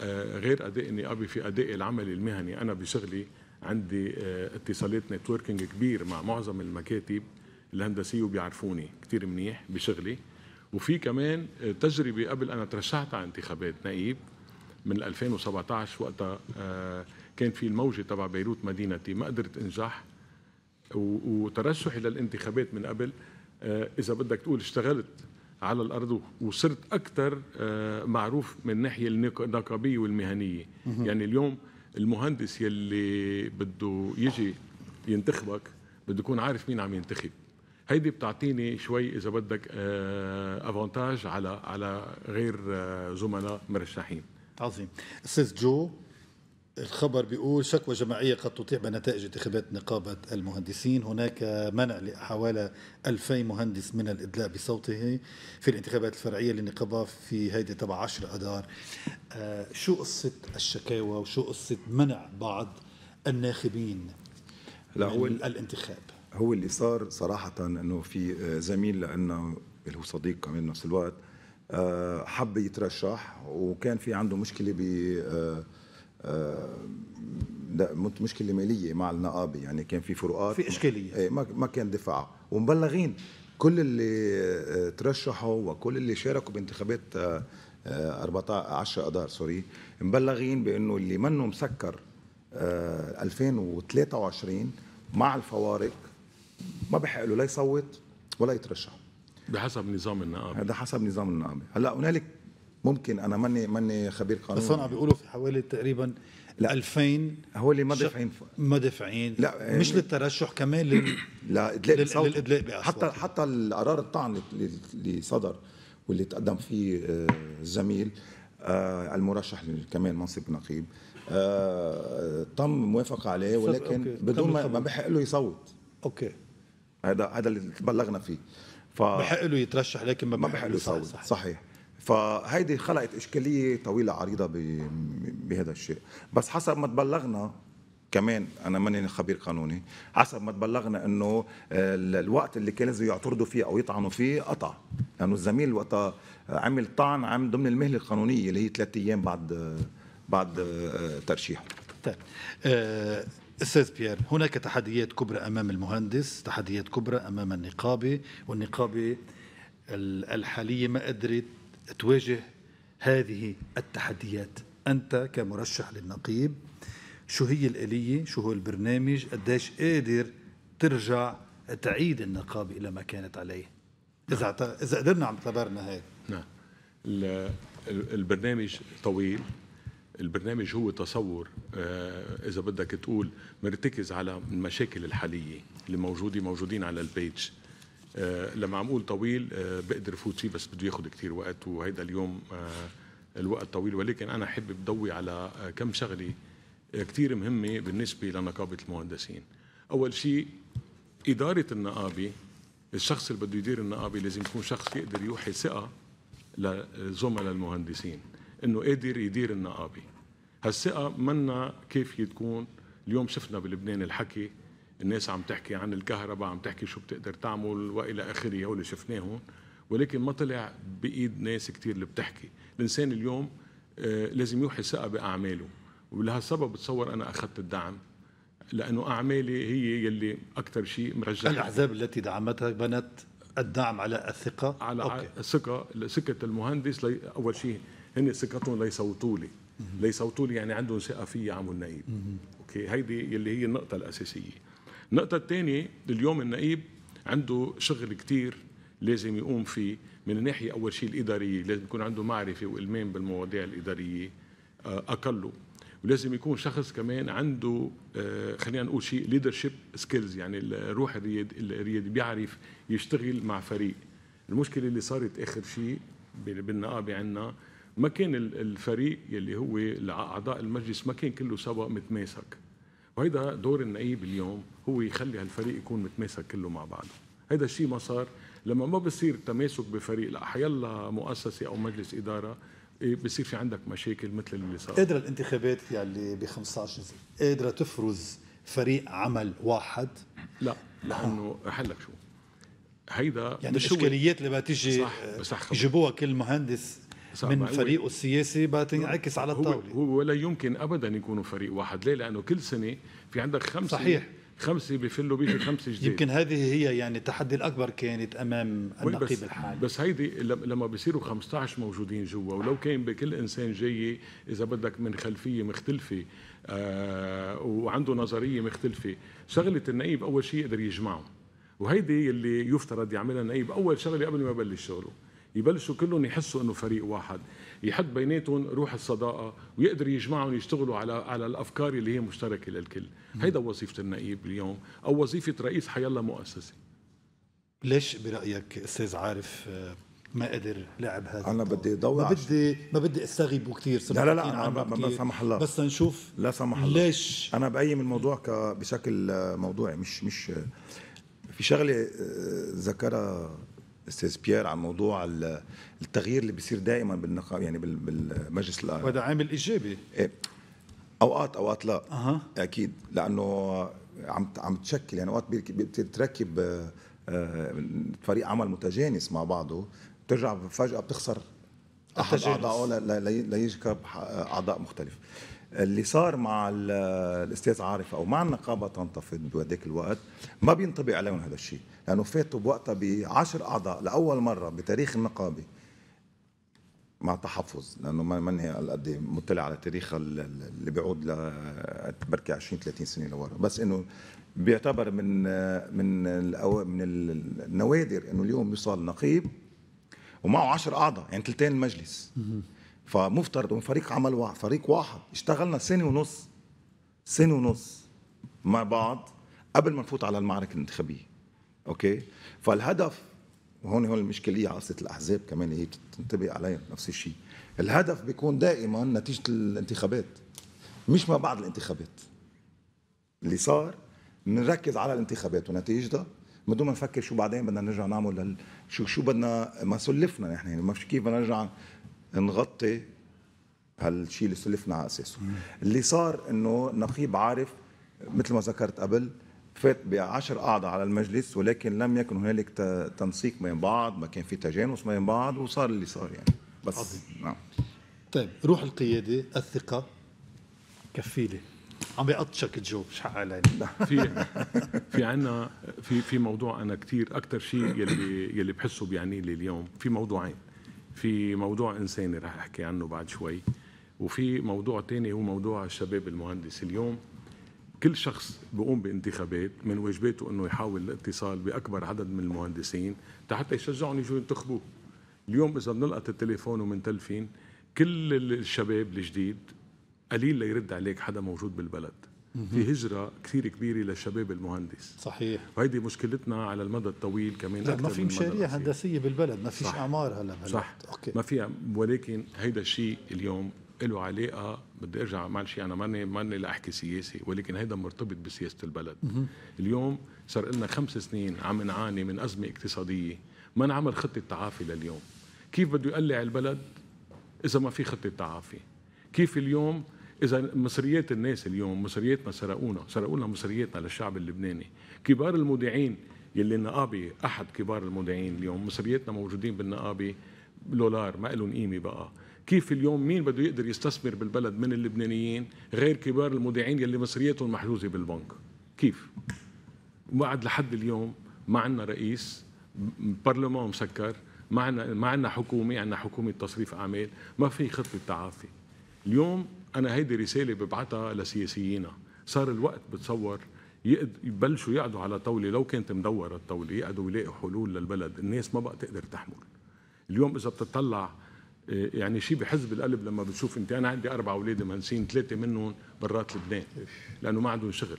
B: آه، غير اداء النقابي في اداء العمل المهني انا بشغلي عندي آه، اتصالات نتوركينج كبير مع معظم المكاتب الهندسيه وبيعرفوني كثير منيح بشغلي وفي كمان آه، تجربه قبل انا ترشحت على انتخابات نائب من 2017 وقتها كان في الموجه تبع بيروت مدينتي ما قدرت انجح وترشحي للانتخابات من قبل اذا بدك تقول اشتغلت على الارض وصرت اكثر آه، معروف من الناحيه النقابيه والمهنيه يعني اليوم المهندس يلي بده يجي ينتخبك بده يكون عارف مين عم ينتخب هيدي بتعطيني شوي اذا بدك افونتاج آه، على على غير آه، زملاء مرشحين عظيم استاذ جو
A: الخبر بيقول شكوى جماعية قد تطيع بنتائج انتخابات نقابة المهندسين هناك منع لحوالي 2000 مهندس من الإدلاء بصوته في الانتخابات الفرعية للنقابة في هيدي تبع 10 أدار آه شو قصة الشكاوى وشو قصة منع بعض الناخبين لا هو الانتخاب
C: هو اللي صار صراحة أنه في آه، زميل لأنه اللي هو صديق كمان نفس الوقت آه، حب يترشح وكان في عنده مشكله ب آه، آه، مشكله ماليه مع النقابه يعني كان في فروقات في اشكاليه ايه ما ما كان دفاع ومبلغين كل اللي آه، ترشحوا وكل اللي شاركوا بانتخابات 14 10 اذار سوري مبلغين بانه اللي منه مسكر 2023 آه، مع الفوارق ما بحق له لا يصوت ولا يترشح
B: بحسب نظام النقابه هذا حسب نظام النقابه
C: هلا هنالك ممكن انا ماني ماني خبير قانون بس هون
A: بيقولوا في حوالي تقريبا
C: ل 2000 هو اللي ما دافعين ف...
A: دافعين لا مش آه، للترشح كمان لل...
C: لا لل... لل... للادلاء حتى حتى القرار الطعن اللي صدر واللي تقدم فيه الزميل آه، آه، المرشح كمان منصب نقيب تم موافقة عليه ولكن بدون ما, ما بحق له يصوت اوكي هذا هذا اللي تبلغنا فيه ف... بحق له يترشح لكن ما بحق له يصوت صحيح, صحيح. فهيدي خلقت اشكاليه طويله عريضه بهذا الشيء بس حسب ما تبلغنا كمان انا ماني خبير قانوني حسب ما تبلغنا انه آه، الوقت اللي كان لازم يعترضوا فيه او يطعنوا فيه قطع لانه يعني الزميل وقتها عمل طعن عم ضمن المهله القانونيه اللي هي ثلاث ايام بعد بعد آه، ترشيحه طيب
A: آه، استاذ بيير هناك تحديات كبرى
C: امام المهندس تحديات
A: كبرى امام النقابه والنقابه الحاليه ما قدرت تواجه هذه التحديات أنت كمرشح للنقيب شو هي الآلية شو هو البرنامج قديش قادر ترجع تعيد النقابة إلى ما كانت عليه إذا نعم. إذا قدرنا عم تبرنا هيك
B: نعم البرنامج طويل البرنامج هو تصور آه، إذا بدك تقول مرتكز على المشاكل الحالية اللي موجودة موجودين على البيج آه، لما عم اقول طويل آه، بقدر فوت فيه بس بده ياخذ كثير وقت وهيدا اليوم آه، الوقت طويل ولكن انا حابب ضوي على كم شغله كثير مهمه بالنسبه لنقابه المهندسين اول شيء اداره النقابه الشخص اللي بده يدير النقابه لازم يكون شخص يقدر يوحي ثقه لزملاء المهندسين انه قادر يدير النقابه هالثقه منا كافيه تكون اليوم شفنا بلبنان الحكي الناس عم تحكي عن الكهرباء عم تحكي شو بتقدر تعمل والى اخره واللي شفناهم ولكن ما طلع بايد ناس كثير اللي بتحكي الانسان اليوم آه، لازم يوحي ثقه باعماله ولهالسبب بتصور انا اخذت الدعم لانه اعمالي هي يلي اكثر شيء مرجح الاحزاب التي دعمتها بنت الدعم على الثقه على أوكي. الثقه ثقه المهندس لي اول شيء هن ثقتهم ليصوتوا لي ليصوتوا لي يعني عندهم ثقه في عم النائب اوكي هيدي يلي هي النقطه الاساسيه النقطة الثانية اليوم النقيب عنده شغل كثير لازم يقوم فيه من الناحية أول شيء الإدارية لازم يكون عنده معرفة وإلمام بالمواضيع الإدارية آه، أقله ولازم يكون شخص كمان عنده آه، خلينا نقول شيء ليدرشيب سكيلز يعني الروح الريادي الريادي بيعرف يشتغل مع فريق المشكله اللي صارت اخر شيء بالنقابه عندنا ما كان الفريق يلي هو اعضاء المجلس ما كان كله سوا متماسك وهيدا دور النقيب اليوم هو يخلي هالفريق يكون متماسك كله مع بعضه هذا الشيء ما صار لما ما بصير تماسك بفريق لا حيلا مؤسسه او مجلس اداره إيه، بصير في عندك مشاكل مثل اللي صار قادره
A: الانتخابات يعني ب 15 قادره تفرز فريق عمل واحد لا لانه لك
B: شو هيدا يعني الاشكاليات
A: اللي بتيجي يجيبوها كل مهندس
B: من فريقه السياسي بتنعكس على الطاوله هو, هو ولا يمكن ابدا يكونوا فريق واحد ليه لانه كل سنه في عندك خمسه صحيح خمسه بفلوا بيجي خمسه جديد يمكن
A: هذه هي
B: يعني التحدي الاكبر كانت امام النقيب الحالي بس هيدي لما بيصيروا 15 موجودين جوا ولو كان بكل انسان جاي اذا بدك من خلفيه مختلفه آه وعنده نظريه مختلفه شغله النقيب اول شيء يقدر يجمعهم وهيدي اللي يفترض يعملها النقيب اول شغله قبل ما يبلش شغله يبلشوا كلهم يحسوا انه فريق واحد يحد بيناتهم روح الصداقه ويقدر يجمعهم يشتغلوا على على الافكار اللي هي مشتركه للكل هيدا وظيفه النقيب اليوم او وظيفه رئيس حيلا مؤسسه ليش برايك استاذ عارف آه، ما قدر لعب هذا
C: انا بدي ضوي ما
A: بدي ما بدي استغيبه كثير لا لا لا أنا ما سمح الله بس
C: نشوف لا سمح الله ليش انا بقيم الموضوع بشكل آه، موضوعي مش مش آه، في شغله ذكرها استاذ بيير عن موضوع التغيير اللي بيصير دائما بالنقاب يعني بالمجلس الاعلى
A: وهذا عامل ايجابي
C: إيه، اوقات اوقات لا أه. اكيد لانه عم عم تشكل يعني اوقات بتركب آه، فريق عمل متجانس مع بعضه بترجع فجاه بتخسر احد اعضائه ليجي اعضاء مختلف اللي صار مع الاستاذ عارف او مع النقابه تنتفض بهذاك الوقت ما بينطبق عليهم هذا الشيء لانه فاتوا بوقتها ب 10 اعضاء لاول مره بتاريخ النقابه مع تحفظ لانه ما ماني قد مطلع على تاريخ اللي بيعود ل بركي 20 30 سنه لورا بس انه بيعتبر من من من النوادر انه اليوم يوصل نقيب ومعه 10 اعضاء يعني ثلثين المجلس فمفترض ان فريق عمل واحد فريق واحد اشتغلنا سنه ونص سنه ونص مع بعض قبل ما نفوت على المعركه الانتخابيه اوكي فالهدف وهون هون المشكلة على قصة الأحزاب كمان هي تنتبه عليها نفس الشيء الهدف بيكون دائما نتيجة الانتخابات مش ما بعد الانتخابات اللي صار بنركز على الانتخابات ونتيجتها من دون ما نفكر شو بعدين بدنا نرجع نعمل شو شو بدنا ما سلفنا نحن يعني ما كيف بدنا نرجع نغطي هالشيء اللي سلفنا على اساسه اللي صار انه نقيب عارف مثل ما ذكرت قبل فات بعشر اعضاء على المجلس ولكن لم يكن هنالك تنسيق بين بعض ما كان في تجانس بين بعض وصار اللي صار يعني بس عظيم. نعم طيب روح القيادة الثقة كفيلة
B: عم بقطشك مش حق علي في في عنا في في موضوع انا كثير اكثر شيء يلي يلي بحسه بيعني لي اليوم في موضوعين في موضوع انساني رح احكي عنه بعد شوي وفي موضوع تاني هو موضوع الشباب المهندس اليوم كل شخص بقوم بانتخابات من واجباته انه يحاول الاتصال باكبر عدد من المهندسين حتى يشجعهم يجوا ينتخبوه اليوم اذا بنلقط التليفون تلفين كل الشباب الجديد قليل ليرد عليك حدا موجود بالبلد في هجره كثير كبيره لشباب المهندس صحيح وهيدي مشكلتنا على المدى الطويل كمان لا ما في مشاريع
A: هندسيه بالبلد ما فيش اعمار هلا بهلا صح
B: أوكي. ما فيها ولكن هيدا الشيء اليوم له علاقه بدي ارجع معلش انا ماني ماني لاحكي سياسي ولكن هيدا مرتبط بسياسه البلد مه. اليوم صار لنا خمس سنين عم نعاني من ازمه اقتصاديه ما انعمل خطه تعافي لليوم كيف بده يقلع البلد اذا ما في خطه تعافي كيف اليوم اذا مصريات الناس اليوم مصرياتنا سرقونا سرقونا مصرياتنا للشعب اللبناني كبار المودعين يلي النقابه احد كبار المودعين اليوم مصرياتنا موجودين بالنقابه دولار ما لهم قيمه بقى كيف اليوم مين بده يقدر يستثمر بالبلد من اللبنانيين غير كبار المودعين يلي مصرياتهم محجوزه بالبنك كيف بعد لحد اليوم ما عندنا رئيس برلمان مسكر ما عندنا ما عندنا حكومه عندنا حكومه تصريف اعمال ما في خطه تعافي اليوم انا هيدي رساله ببعتها لسياسيينا صار الوقت بتصور يبلشوا يقعدوا على طاوله لو كانت مدوره الطاوله يقعدوا يلاقوا حلول للبلد الناس ما بقى تقدر تحمل اليوم اذا بتطلع آه، يعني شيء بحز بالقلب لما بتشوف انت انا عندي اربع اولاد مهندسين ثلاثه منهم برات لبنان لانه ما عندهم شغل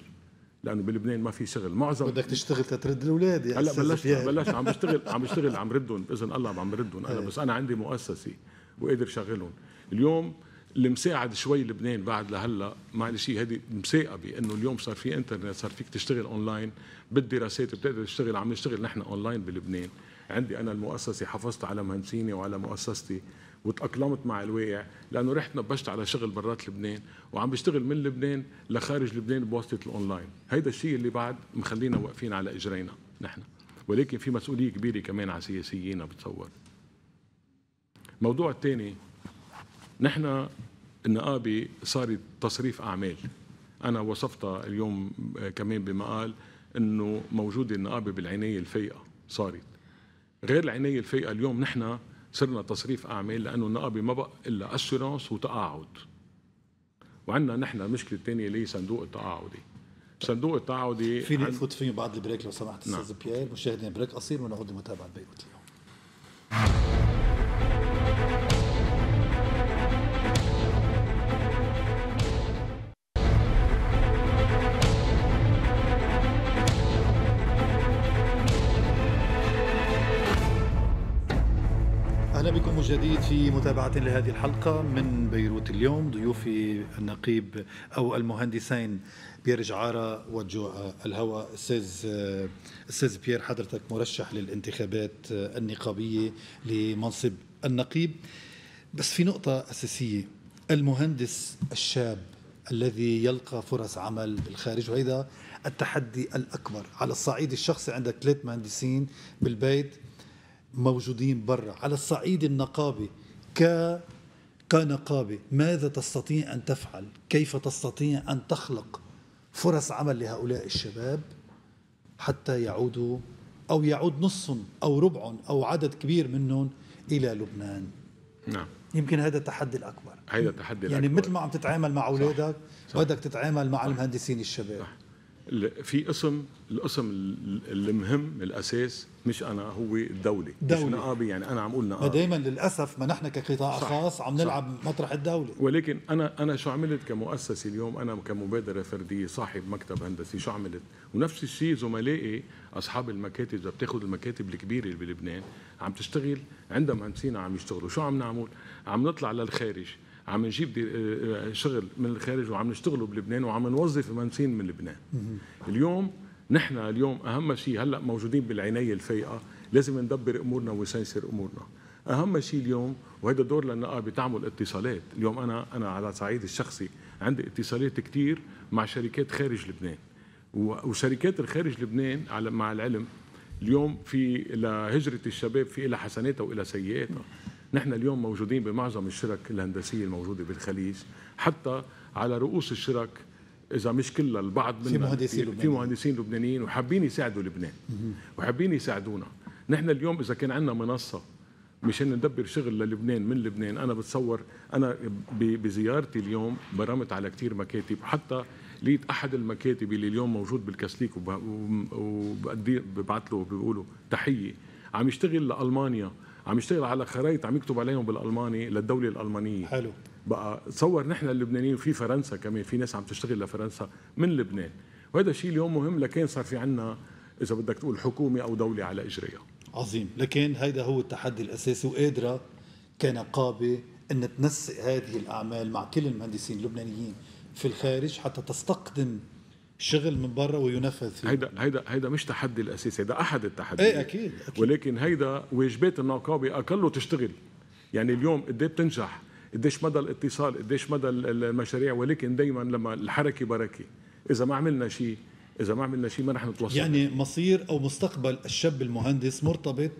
B: لانه بلبنان ما في شغل معظم بدك تشتغل تترد الاولاد يعني هلا بلشت بلشت عم بشتغل عم بشتغل عم ردهم باذن الله عم ردهم انا إيه. بس انا عندي مؤسسه وقادر شغلهم اليوم المساعد شوي لبنان بعد لهلا معلش هذه مثاقبه انه اليوم صار في انترنت صار فيك تشتغل اونلاين بالدراسات بتقدر تشتغل عم نشتغل نحن اونلاين بلبنان عندي انا المؤسسه حافظت على مهندسيني وعلى مؤسستي وتاقلمت مع الواقع لانه رحت نبشت على شغل برات لبنان وعم بشتغل من لبنان لخارج لبنان بواسطه الاونلاين هيدا الشيء اللي بعد مخلينا واقفين على اجرينا نحن ولكن في مسؤوليه كبيره كمان على سياسيينا بتصور الموضوع الثاني نحن النقابه صار تصريف اعمال انا وصفتها اليوم كمان بمقال انه موجوده النقابه بالعنايه الفيئه صارت غير العنايه الفيئه اليوم نحن صرنا تصريف اعمال لانه النقابه ما بقى الا اسيرانس وتقاعد وعندنا نحن مشكله ثانيه اللي هي صندوق التقاعدي صندوق التقاعدي فيني عن... افوت
A: فيه بعد البريك لو سمحت استاذ نعم. بيير مشاهدينا بريك قصير ونعود لمتابعه بيروت اليوم جديد في متابعة لهذه الحلقة من بيروت اليوم ضيوفي النقيب أو المهندسين بيير جعارة وجو الهواء أستاذ أستاذ بيير حضرتك مرشح للانتخابات النقابية لمنصب النقيب بس في نقطة أساسية المهندس الشاب الذي يلقى فرص عمل بالخارج وهذا التحدي الأكبر على الصعيد الشخصي عندك ثلاث مهندسين بالبيت موجودين برا على الصعيد النقابي ك كنقابة ماذا تستطيع أن تفعل كيف تستطيع أن تخلق فرص عمل لهؤلاء الشباب حتى يعودوا أو يعود نص أو ربع أو عدد كبير منهم إلى لبنان نعم يمكن هذا التحدي الأكبر هذا التحدي يعني الأكبر يعني مثل ما عم تتعامل مع أولادك بدك تتعامل مع صح. المهندسين الشباب صح.
B: في اسم الاسم المهم الاساس مش انا هو الدوله دولة. مش نقابي يعني انا عم اقول نقابي دائما
A: للاسف ما نحن كقطاع صح. خاص عم نلعب صح.
B: مطرح الدوله ولكن انا انا شو عملت كمؤسسه اليوم انا كمبادره فرديه صاحب مكتب هندسي شو عملت ونفس الشيء زملائي اصحاب المكاتب اذا بتاخذ المكاتب الكبيره بلبنان عم تشتغل عندها مهندسين عم يشتغلوا شو عم نعمل عم نطلع للخارج عم نجيب آه، آه، شغل من الخارج وعم نشتغله بلبنان وعم نوظف مهندسين من لبنان اليوم نحن اليوم اهم شيء هلا موجودين بالعنايه الفايقه لازم ندبر امورنا ونسيسر امورنا اهم شيء اليوم وهذا دور للنقابه تعمل اتصالات اليوم انا انا على صعيد الشخصي عندي اتصالات كثير مع شركات خارج لبنان وشركات الخارج لبنان على مع العلم اليوم في لهجره الشباب في لها حسناتها والى سيئاتها نحن اليوم موجودين بمعظم الشرك الهندسيه الموجوده بالخليج حتى على رؤوس الشرك اذا مش كلها البعض منا في مهندسين لبنانيين في مهندسين لبنانيين وحابين يساعدوا لبنان وحابين يساعدونا نحن اليوم اذا كان عندنا منصه مشان ندبر شغل للبنان من لبنان انا بتصور انا بزيارتي اليوم برمت على كثير مكاتب حتى لقيت احد المكاتب اللي اليوم موجود بالكاسليك وببعث له بيقولوا تحيه عم يشتغل لالمانيا عم يشتغل على خرائط عم يكتب عليهم بالالماني للدوله الالمانيه حلو بقى تصور نحن اللبنانيين في فرنسا كمان في ناس عم تشتغل لفرنسا من لبنان وهذا الشيء اليوم مهم لكن صار في عنا اذا بدك تقول حكومه او دوله على اجريها عظيم لكن هيدا هو التحدي الاساسي وقادره كنقابه
A: ان تنسق هذه الاعمال مع كل المهندسين اللبنانيين في الخارج حتى تستقدم شغل من برا وينفذ
B: فيه هيدا هيدا هيدا مش تحدي الاساسي هيدا احد التحديات ايه اكيد, أكيد. ولكن هيدا واجبات النقابه اقله تشتغل يعني اليوم قد بتنجح قديش مدى الاتصال قديش مدى المشاريع ولكن دائما لما الحركه بركه اذا ما عملنا شيء اذا ما عملنا شيء ما رح نتوصل يعني مصير او مستقبل الشاب
A: المهندس مرتبط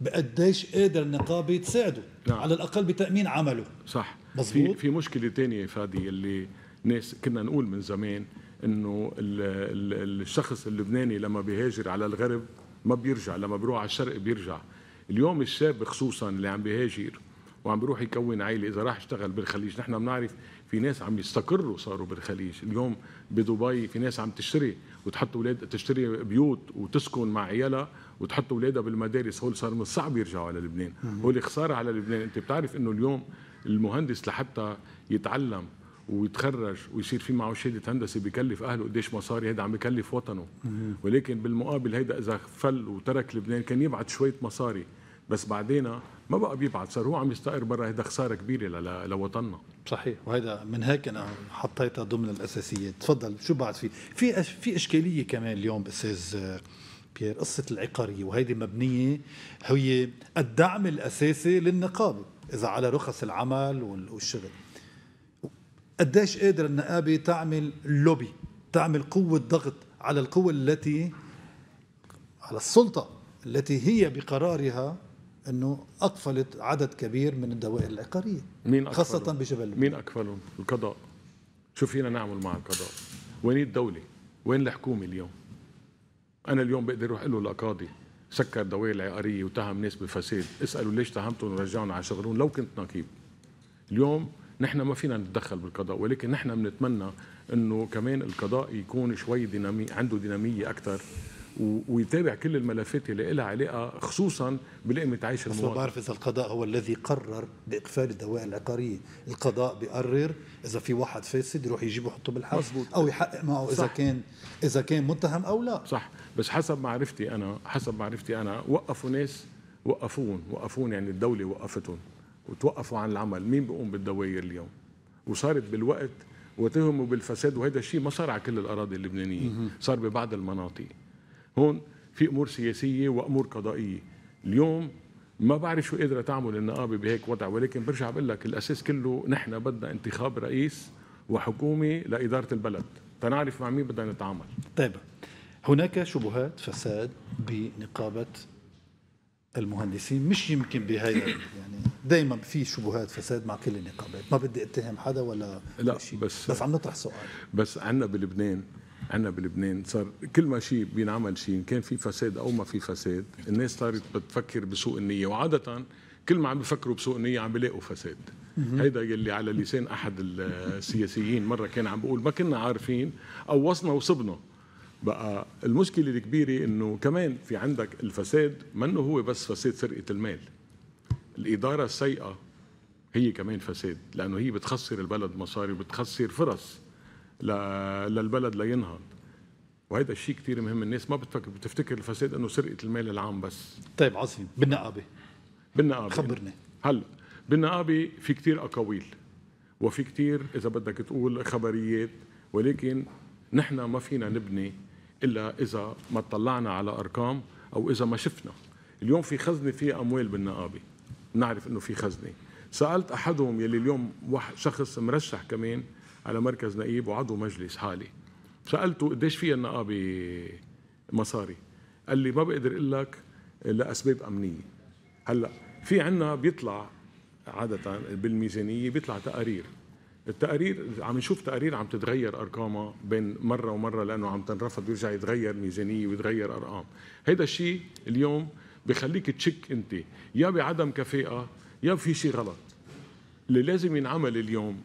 A: بقديش قادر النقابه تساعده نعم. على الاقل بتامين
B: عمله صح مزبوط. في في مشكله ثانيه فادي اللي ناس كنا نقول من زمان انه الشخص اللبناني لما بيهاجر على الغرب ما بيرجع لما بيروح على الشرق بيرجع اليوم الشاب خصوصا اللي عم بيهاجر وعم بيروح يكون عائله اذا راح يشتغل بالخليج نحن بنعرف في ناس عم يستقروا صاروا بالخليج اليوم بدبي في ناس عم تشتري وتحط اولاد تشتري بيوت وتسكن مع عيالها وتحط اولادها بالمدارس هول صار من الصعب يرجعوا على لبنان هول خساره على لبنان انت بتعرف انه اليوم المهندس لحتى يتعلم ويتخرج ويصير في معه شهاده هندسه بكلف اهله قديش مصاري هيدا عم بكلف وطنه ولكن بالمقابل هيدا اذا فل وترك لبنان كان يبعد شويه مصاري بس بعدين ما بقى بيبعد صار هو عم يستقر برا هيدا خساره كبيره لوطننا صحيح وهيدا من هيك انا حطيتها ضمن الاساسيات تفضل
A: شو بعد في في في اشكاليه كمان اليوم استاذ بيير قصه العقاريه وهيدي مبنيه هي الدعم الاساسي للنقابه اذا على رخص العمل والشغل قديش قادر النقابة تعمل لوبي تعمل قوة ضغط على القوه التي على السلطة التي هي بقرارها انه اقفلت عدد كبير من الدوائر العقاريه
B: مين أكفلهم؟ خاصه بجبل لبنان مين اكفلهم؟ القضاء شو فينا نعمل مع القضاء؟ وين الدوله؟ وين الحكومه اليوم؟ انا اليوم بقدر اروح له لقاضي سكر دوائر العقاريه وتهم ناس بفساد، اسالوا ليش تهمتهم ورجعهم على شغلهم لو كنت نقيب. اليوم نحن ما فينا نتدخل بالقضاء ولكن نحن بنتمنى انه كمان القضاء يكون شوي دينامي عنده ديناميه اكثر ويتابع كل الملفات اللي لها علاقه خصوصا بلقمه عيش المواطن. بس ما بعرف اذا القضاء هو الذي قرر باقفال
A: الدوائر العقاريه، القضاء بيقرر اذا في واحد فاسد يروح يجيبه يحطه بالحبس او
B: يحقق معه صح. اذا كان اذا كان متهم او لا. صح، بس حسب معرفتي انا حسب معرفتي انا وقفوا ناس وقفون وقفون يعني الدوله وقفتهم وتوقفوا عن العمل مين بيقوم بالدوائر اليوم وصارت بالوقت وتهموا بالفساد وهذا الشيء ما صار على كل الأراضي اللبنانية صار ببعض المناطق هون في أمور سياسية وأمور قضائية اليوم ما بعرف شو قادرة تعمل النقابة بهيك وضع ولكن برجع بقول لك الأساس كله نحن بدنا انتخاب رئيس وحكومة لإدارة البلد تنعرف مع مين بدنا نتعامل
A: طيب هناك شبهات فساد بنقابة المهندسين مش يمكن بهاي يعني دائما في شبهات فساد مع كل النقابات ما بدي اتهم حدا ولا
B: لا شيء. بس بس عم نطرح سؤال بس عنا بلبنان عندنا بلبنان صار كل ما شيء بينعمل شيء ان كان في فساد او ما في فساد الناس صارت بتفكر بسوء النيه وعاده كل ما عم بفكروا بسوء النيه عم بيلاقوا فساد هيدا يلي على لسان احد السياسيين مره كان عم بيقول ما كنا عارفين قوصنا وصبنا بقى المشكله الكبيره انه كمان في عندك الفساد منه هو بس فساد سرقه المال الاداره السيئه هي كمان فساد لانه هي بتخسر البلد مصاري وبتخسر فرص للبلد لينهض وهذا الشيء كثير مهم الناس ما بتفكر بتفتكر الفساد انه سرقه المال العام بس طيب عظيم بالنقابه بالنقابه خبرنا هلا بالنقابه في كثير اقاويل وفي كثير اذا بدك تقول خبريات ولكن نحن ما فينا نبني الا اذا ما اطلعنا على ارقام او اذا ما شفنا اليوم في خزنه في اموال بالنقابه نعرف انه في خزنه سالت احدهم يلي اليوم واحد شخص مرشح كمان على مركز نقيب وعضو مجلس حالي سالته قديش فيها النقابه مصاري قال لي ما بقدر اقول لك لاسباب امنيه هلا في عندنا بيطلع عاده بالميزانيه بيطلع تقارير التقارير عم نشوف تقارير عم تتغير ارقامها بين مره ومره لانه عم تنرفض ويرجع يتغير ميزانيه ويتغير ارقام هيدا الشيء اليوم بخليك تشك انت يا بعدم كفاءه يا في شيء غلط اللي لازم ينعمل اليوم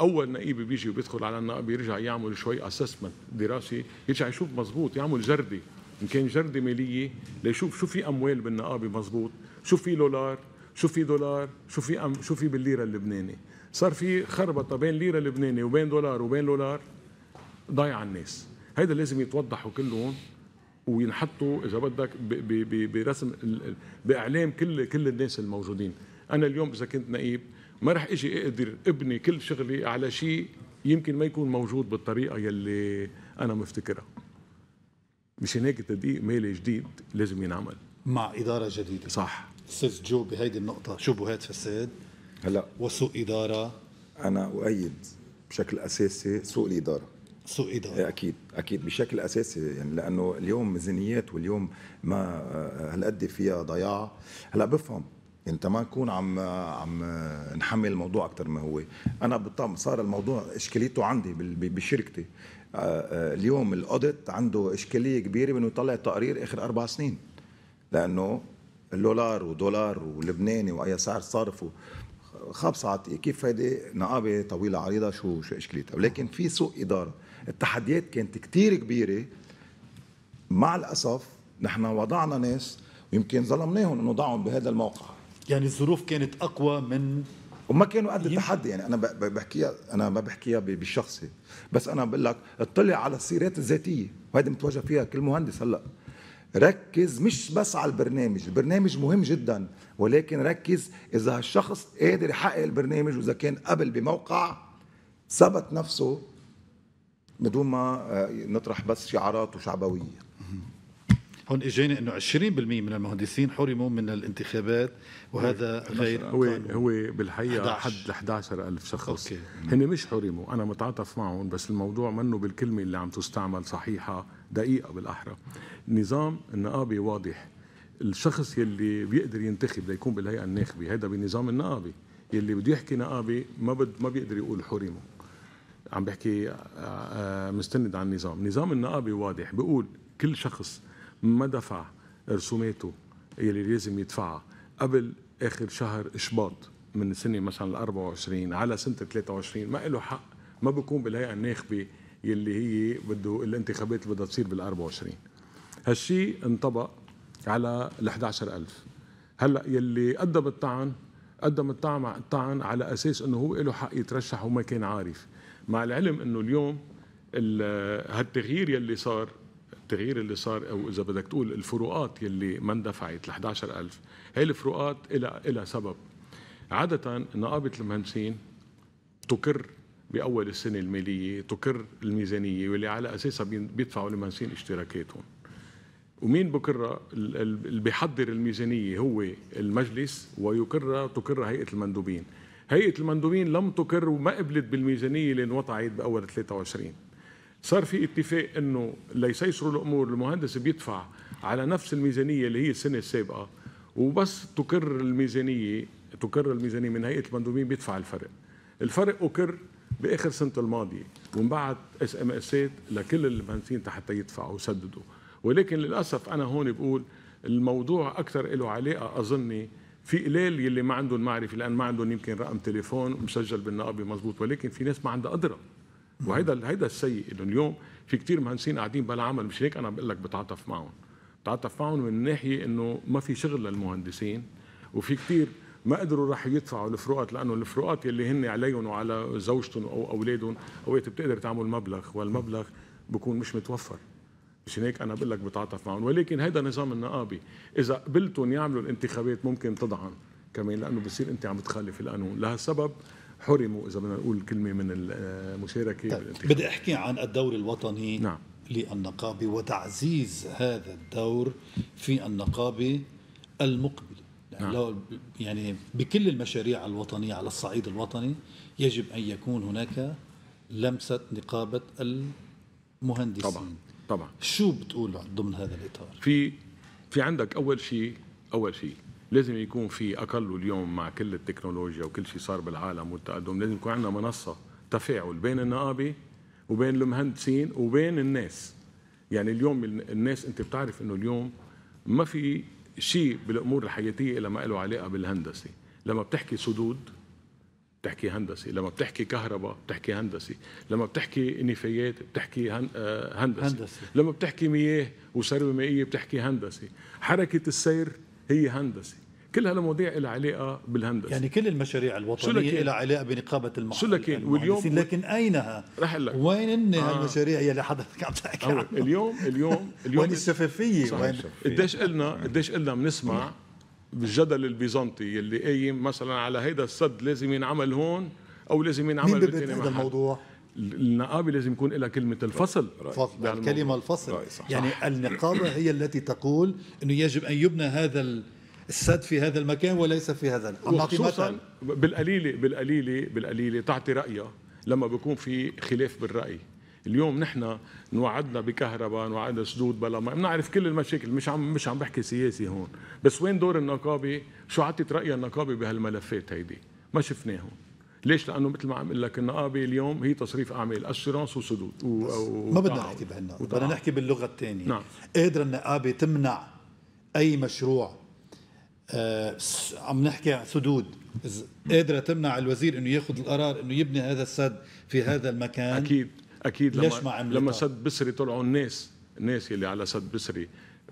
B: اول نقيب بيجي وبيدخل على النقابه بيرجع يعمل شوي اسسمنت دراسي يرجع يشوف مزبوط يعمل جرده ان كان جرده ماليه ليشوف شو في اموال بالنقابه مزبوط شو في دولار شو في دولار شو في أم شو في بالليره اللبناني صار في خربطه بين ليره لبناني وبين دولار وبين دولار ضايع الناس هيدا لازم يتوضحوا كلهم وينحطوا اذا بدك برسم باعلام كل كل الناس الموجودين انا اليوم اذا كنت نائب ما راح اجي اقدر ابني كل شغلي على شيء يمكن ما يكون موجود بالطريقه يلي انا مفتكرها مشان هيك تدقيق مالي جديد لازم ينعمل مع اداره جديده صح استاذ جو بهيدي النقطه شبهات فساد
A: هلا وسوء اداره
C: انا اؤيد بشكل اساسي سوء الاداره سوء اداره إيه، اكيد اكيد بشكل اساسي يعني لانه اليوم ميزانيات واليوم ما آه، هالقد فيها ضياع هلا بفهم انت ما نكون عم آه، عم آه، نحمل الموضوع اكثر ما هو انا بالطبع صار الموضوع اشكاليته عندي بشركتي اليوم الاوديت عنده اشكاليه كبيره بانه يطلع تقرير اخر اربع سنين لانه اللولار ودولار ولبناني واي سعر صارفه خاب ساعتي كيف هيدي نقابه طويله عريضه شو شو اشكاليتها ولكن في سوء اداره التحديات كانت كثير كبيره مع الاسف نحن وضعنا ناس ويمكن ظلمناهم انه ضعهم بهذا الموقع يعني الظروف كانت اقوى من وما كانوا قد التحدي يعني انا بحكيها انا ما بحكيها بالشخصي بس انا بقول لك اطلع على السيرات الذاتيه وهيدي متواجه فيها كل مهندس هلا ركز مش بس على البرنامج البرنامج مهم جدا ولكن ركز إذا الشخص قادر يحقق البرنامج وإذا كان قبل بموقع ثبت نفسه بدون ما آه، نطرح بس شعارات وشعبوية
A: هون اجاني انه 20%
B: من المهندسين حرموا من الانتخابات وهذا إيه، غير هو هو بالحقيقه حد ل 11000 شخص هن مش حرموا انا متعاطف معهم بس الموضوع منه بالكلمه اللي عم تستعمل صحيحه دقيقه بالاحرى نظام النقابه واضح الشخص يلي بيقدر ينتخب ليكون بالهيئه الناخبه هذا بنظام النقابه يلي بده يحكي نقابه ما بد ما بيقدر يقول حرمه عم بحكي آه، آه، مستند عن النظام نظام النقابه واضح بيقول كل شخص ما دفع رسوماته يلي لازم يدفعها قبل اخر شهر اشباط من سنه مثلا ال 24 على سنه 23 ما له حق ما بكون بالهيئه الناخبه يلي هي بده الانتخابات اللي بدها تصير بال 24 هالشيء انطبق على ال 11000 هلا يلي قدم الطعن قدم الطعن الطعن على اساس انه هو له حق يترشح وما كان عارف مع العلم انه اليوم هالتغيير يلي صار التغيير اللي صار او اذا بدك تقول الفروقات يلي ما اندفعت ل 11000 هي الفروقات لها لها سبب عاده نقابه المهندسين تقر باول السنه الماليه تقر الميزانيه واللي على اساسها بيدفعوا المهندسين اشتراكاتهم ومين بقرها اللي بيحضر الميزانيه هو المجلس ويقرها تقرها هيئه المندوبين هيئه المندوبين لم تقر وما قبلت بالميزانيه اللي انوضعت باول 23 صار في اتفاق انه ليسيسروا الامور المهندس بيدفع على نفس الميزانيه اللي هي السنه السابقه وبس تقر الميزانيه تقر الميزانيه من هيئه المندوبين بيدفع الفرق الفرق اقر باخر سنه الماضيه وانبعت اس ام اسات لكل المهندسين حتى يدفعوا ويسددوا ولكن للاسف انا هون بقول الموضوع اكثر له علاقه اظني في قلال يلي ما عندهم معرفه لان ما عندهم يمكن رقم تليفون مسجل بالنقابه مزبوط ولكن في ناس ما عندها قدره وهيدا هيدا السيء انه اليوم في كثير مهندسين قاعدين بلا عمل مش هيك انا بقول لك بتعاطف معهم بتعاطف معهم من ناحيه انه ما في شغل للمهندسين وفي كثير ما قدروا راح يدفعوا الفروقات لانه الفروقات اللي هن عليهم وعلى زوجتهم او اولادهم اوقات بتقدر تعمل مبلغ والمبلغ بكون مش متوفر مشان هيك انا بقول لك بتعاطف معهم ولكن هذا نظام النقابه اذا قبلتهم يعملوا الانتخابات ممكن تضعن كمان لانه بصير انت عم تخالف القانون لهالسبب حرموا اذا بدنا نقول كلمه من المشاركه طيب. بدي احكي عن الدور
A: الوطني نعم. للنقابه وتعزيز هذا الدور في النقابه المقبله نعم. لو يعني بكل المشاريع الوطنية على الصعيد الوطني يجب أن يكون هناك لمسة نقابة
B: المهندسين طبعا طبعا شو بتقول ضمن هذا الإطار؟ في في عندك أول شيء أول شيء لازم يكون في أقل اليوم مع كل التكنولوجيا وكل شيء صار بالعالم والتقدم لازم يكون عندنا منصة تفاعل بين النقابة وبين المهندسين وبين الناس يعني اليوم الناس أنت بتعرف أنه اليوم ما في شيء بالامور الحياتيه الا ما له علاقه بالهندسه لما بتحكي سدود بتحكي هندسه لما بتحكي كهرباء بتحكي هندسه لما بتحكي نفايات بتحكي هن... آه، هندسه هندسي. لما بتحكي مياه وثروه مائيه بتحكي هندسه حركه السير هي هندسه كل هالمواضيع لها علاقه بالهندسه يعني كل المشاريع الوطنيه إيه؟ لها علاقه بنقابه المحل شو لكن إيه؟ واليوم لكن اينها رح لك وين آه. هالمشاريع يلي حضرتك عم تحكي عنها اليوم اليوم اليوم وين الشفافيه وين قديش قلنا قديش قلنا بنسمع بالجدل البيزنطي يلي قايم مثلا على هيدا السد لازم ينعمل هون او لازم ينعمل بالتاني هذا الموضوع النقابه لازم يكون لها كلمه الفصل فصل الكلمه الفصل
A: يعني النقابه هي التي تقول انه يجب ان يبنى هذا السد في هذا المكان وليس في هذا المكان وخصوصا
B: بالقليله بالقليله بالقليله تعطي رايها لما بيكون في خلاف بالراي اليوم نحن نوعدنا بكهرباء نوعدنا سدود بلا ما بنعرف كل المشاكل مش عم مش عم بحكي سياسي هون بس وين دور النقابه شو عطت رايها النقابه بهالملفات هيدي ما شفناهم ليش؟ لانه مثل ما عم اقول لك النقابه اليوم هي تصريف اعمال اشورنس وسدود و... و... ما بدنا نحكي
A: بهالنقابه بدنا نحكي
B: باللغه الثانيه نعم.
A: قادره النقابه تمنع اي مشروع آه، عم نحكي سدود قادره تمنع الوزير انه ياخذ القرار انه يبني هذا السد في هذا المكان اكيد اكيد لما ليش ما لما سد
B: بسري طلعوا الناس الناس اللي على سد بسري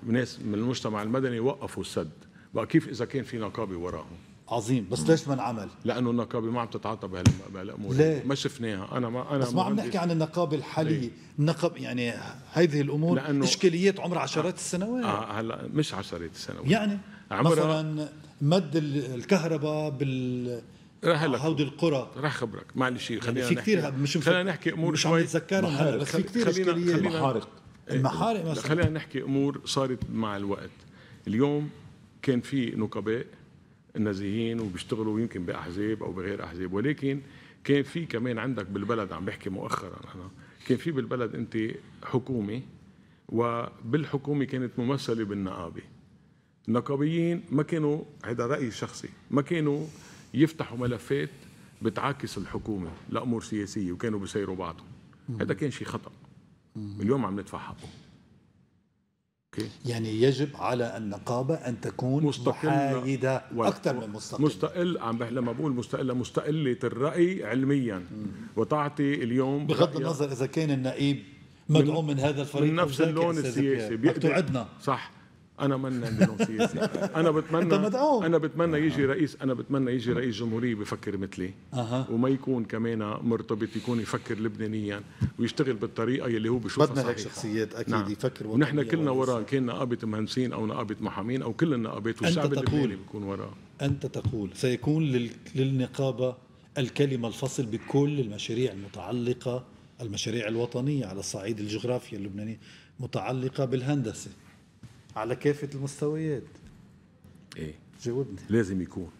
B: ناس من المجتمع المدني وقفوا السد بقى كيف اذا كان في نقابه وراهم عظيم بس ليش ما انعمل؟ لانه النقابه ما عم تتعاطى بهالامور ليه؟ ما شفناها انا ما انا بس ما عم نحكي عن
A: النقابه الحاليه، النقاب يعني هذه الامور لأنه
B: اشكاليات عمرها عشرات آه، السنوات آه هلا مش عشرات السنوات يعني مثلا
A: مد الكهرباء بال
B: راح لك هودي القرى راح خبرك معلش يعني خلينا في كثير مش خلينا نحكي امور مش شوي عم بس في كثير خلينا خلينا محارق إيه. المحارق مثلا خلينا نحكي امور صارت مع الوقت اليوم كان في نقباء نزيهين وبيشتغلوا يمكن باحزاب او بغير احزاب ولكن كان في كمان عندك بالبلد عم بحكي مؤخرا انا كان في بالبلد انت حكومه وبالحكومه كانت ممثله بالنقابه النقابيين ما كانوا هذا رايي الشخصي ما كانوا يفتحوا ملفات بتعاكس الحكومه لامور سياسيه وكانوا بيسيروا بعضهم هذا كان شيء خطا اليوم عم ندفع حقه أوكي.
A: يعني يجب على النقابة
B: أن تكون محايدة أكثر من مستقلة مستقل عم لما بقول مستقلة مستقلة الرأي علميا وتعطي اليوم بغض النظر إذا كان النائب مدعوم من, من هذا الفريق من نفس اللون السياسي بيقدر صح انا من سياسي انا بتمنى انت مدعوم انا بتمنى يجي رئيس انا بتمنى يجي رئيس جمهوريه بفكر مثلي وما يكون كمان مرتبط يكون يفكر لبنانيا ويشتغل بالطريقه يلي هو بشوفها بدنا هيك شخصيات اكيد نعم. يفكر ونحن كلنا وراء كان نقابه مهندسين او نقابه محامين او كل النقابات والشعب اللبناني بيكون وراء
A: انت تقول سيكون للنقابه الكلمه الفصل بكل المشاريع المتعلقه المشاريع الوطنيه على الصعيد الجغرافي اللبناني متعلقه بالهندسه على كافه المستويات
B: ايه جاوبني لازم يكون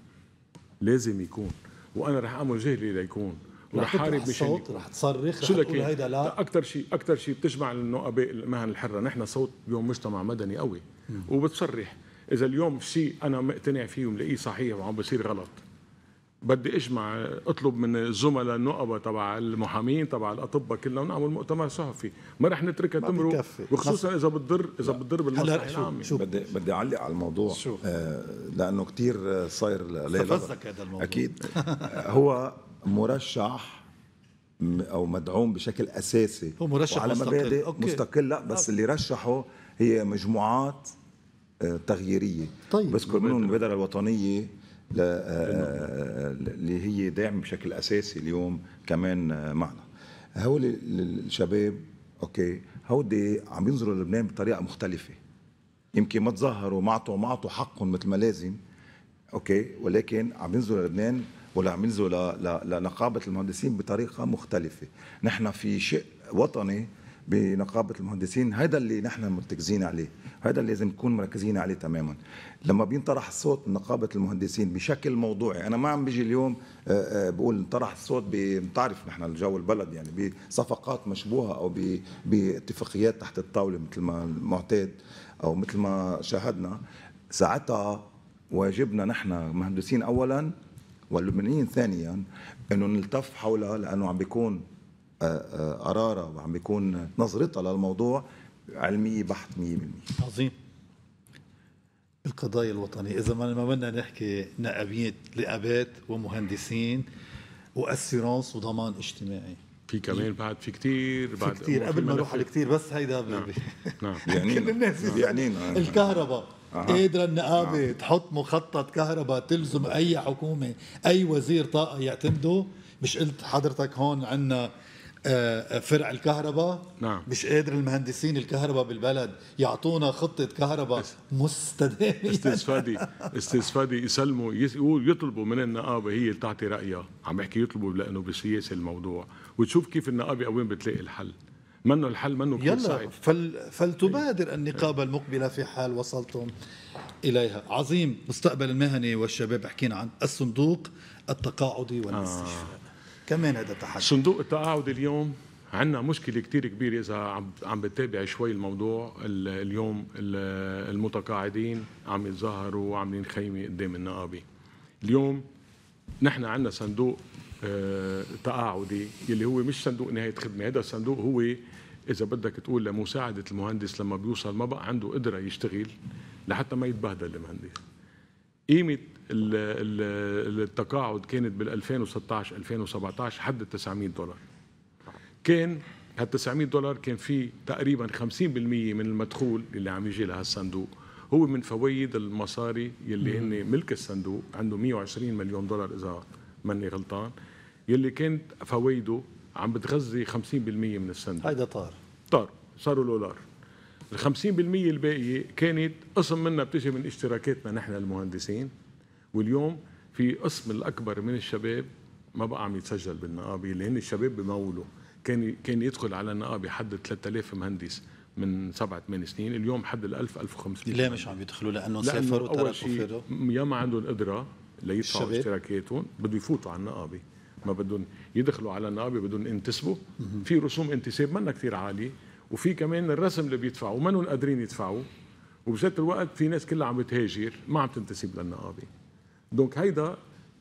B: لازم يكون وانا رح اعمل جهدي ليكون ورح حارب مشان رح تصرخ شو لك إيه؟ هيدا لا اكثر شيء اكثر شيء بتجمع النقباء المهن الحره نحن صوت اليوم مجتمع مدني قوي وبتصرح اذا اليوم شيء انا مقتنع فيه وملاقيه صحيح وعم بصير غلط بدي اجمع اطلب من الزملاء النقبه تبع المحامين تبع الاطباء كلهم نعمل مؤتمر صحفي ما رح نتركها تمرق وخصوصا اذا بتضر اذا بتضر بالمصلحه العامه بدي بدي اعلق على
C: الموضوع آه لانه كثير صاير ليلى هذا الموضوع اكيد هو مرشح او مدعوم بشكل اساسي هو مرشح وعلى مبادئ مستقل. مستقل لا بس نعم. اللي رشحه هي مجموعات آه، تغييريه طيب بذكر منهم المبادره الوطنيه آه، آه، آه، اللي هي داعم بشكل اساسي اليوم كمان معنا هول الشباب اوكي هودي عم ينظروا للبنان بطريقه مختلفه يمكن ما تظاهروا ما اعطوا ما اعطوا حقهم مثل ما لازم اوكي ولكن عم ينظروا للبنان ولا عم ينزلوا لنقابه المهندسين بطريقه مختلفه نحن في شيء وطني بنقابه المهندسين هذا اللي نحن مرتكزين عليه هذا اللي لازم نكون مركزين عليه تماما لما بينطرح الصوت نقابه المهندسين بشكل موضوعي انا ما عم بيجي اليوم آه، آه، بقول انطرح الصوت بتعرف نحن الجو البلد يعني بصفقات مشبوهه او باتفاقيات تحت الطاوله مثل ما المعتاد او مثل ما شاهدنا ساعتها واجبنا نحن مهندسين اولا واللبنانيين ثانيا انه نلتف حولها لانه عم بيكون آه، قرارها وعم بيكون نظرتها للموضوع علميه بحت 100% عظيم
A: القضايا الوطنية إذا ما بدنا نحكي نقابيات نقابات ومهندسين وأسيرانس وضمان اجتماعي
B: في كمان بعد في كتير بعد في كتير قبل ما نروح على كتير بس هيدا نعم. نعم. يعني كل الناس يعنينا يعني نعم. الكهرباء قادرة
A: النقابة نعم. آه. تحط مخطط كهرباء تلزم أي حكومة أي وزير طاقة يعتمده مش قلت حضرتك هون عندنا آه، آه، فرع الكهرباء نعم. مش قادر المهندسين الكهرباء بالبلد يعطونا خطة كهرباء مستدامة
B: استاذ استاذ يسلموا يطلبوا من النقابة هي اللي تعطي رأيها عم بحكي يطلبوا لأنه بسياسة الموضوع وتشوف كيف النقابة وين بتلاقي الحل منه الحل منه كل يلا فل
A: فلتبادر النقابة المقبلة في حال وصلتم إليها عظيم مستقبل المهني والشباب حكينا عن الصندوق التقاعدي آه.
B: والاستشفاء آه.
A: كمان هذا تحدي
B: صندوق التقاعد اليوم عندنا مشكله كثير كبيره اذا عم عم بتابع شوي الموضوع اليوم المتقاعدين عم يتظاهروا وعاملين خيمه قدام النقابه اليوم نحن عندنا صندوق آه، تقاعدي يلي هو مش صندوق نهايه خدمه هذا الصندوق هو اذا بدك تقول لمساعده المهندس لما بيوصل ما بقى عنده قدره يشتغل لحتى ما يتبهدل المهندس قيمه التقاعد كانت بال 2016 2017 حد 900 دولار كان هال 900 دولار كان في تقريبا 50% من المدخول اللي عم يجي لهالصندوق هو من فوائد المصاري يلي هن ملك الصندوق عنده 120 مليون دولار اذا ماني غلطان يلي كانت فوائده عم بتغذي 50% من الصندوق هيدا طار طار صاروا دولار ال 50% الباقيه كانت قسم منها بتجي من اشتراكاتنا نحن المهندسين واليوم في قسم الاكبر من الشباب ما بقى عم يتسجل بالنقابه اللي هن الشباب بمولوا كان كان يدخل على النقابه حد 3000 مهندس من سبعة ثمان سنين اليوم حد ال 1000 1500 ليه مش عم يدخلوا لانه سافروا وتركوا شيء يا ما عندهم قدره ليدفعوا اشتراكاتهم بده يفوتوا على النقابه ما بدهم يدخلوا على النقابه بدهم ينتسبوا في رسوم انتساب منا كثير عاليه وفي كمان الرسم اللي بيدفعوه منهم قادرين يدفعوه وبذات الوقت في ناس كلها عم بتهاجر ما عم تنتسب للنقابه دونك هيدا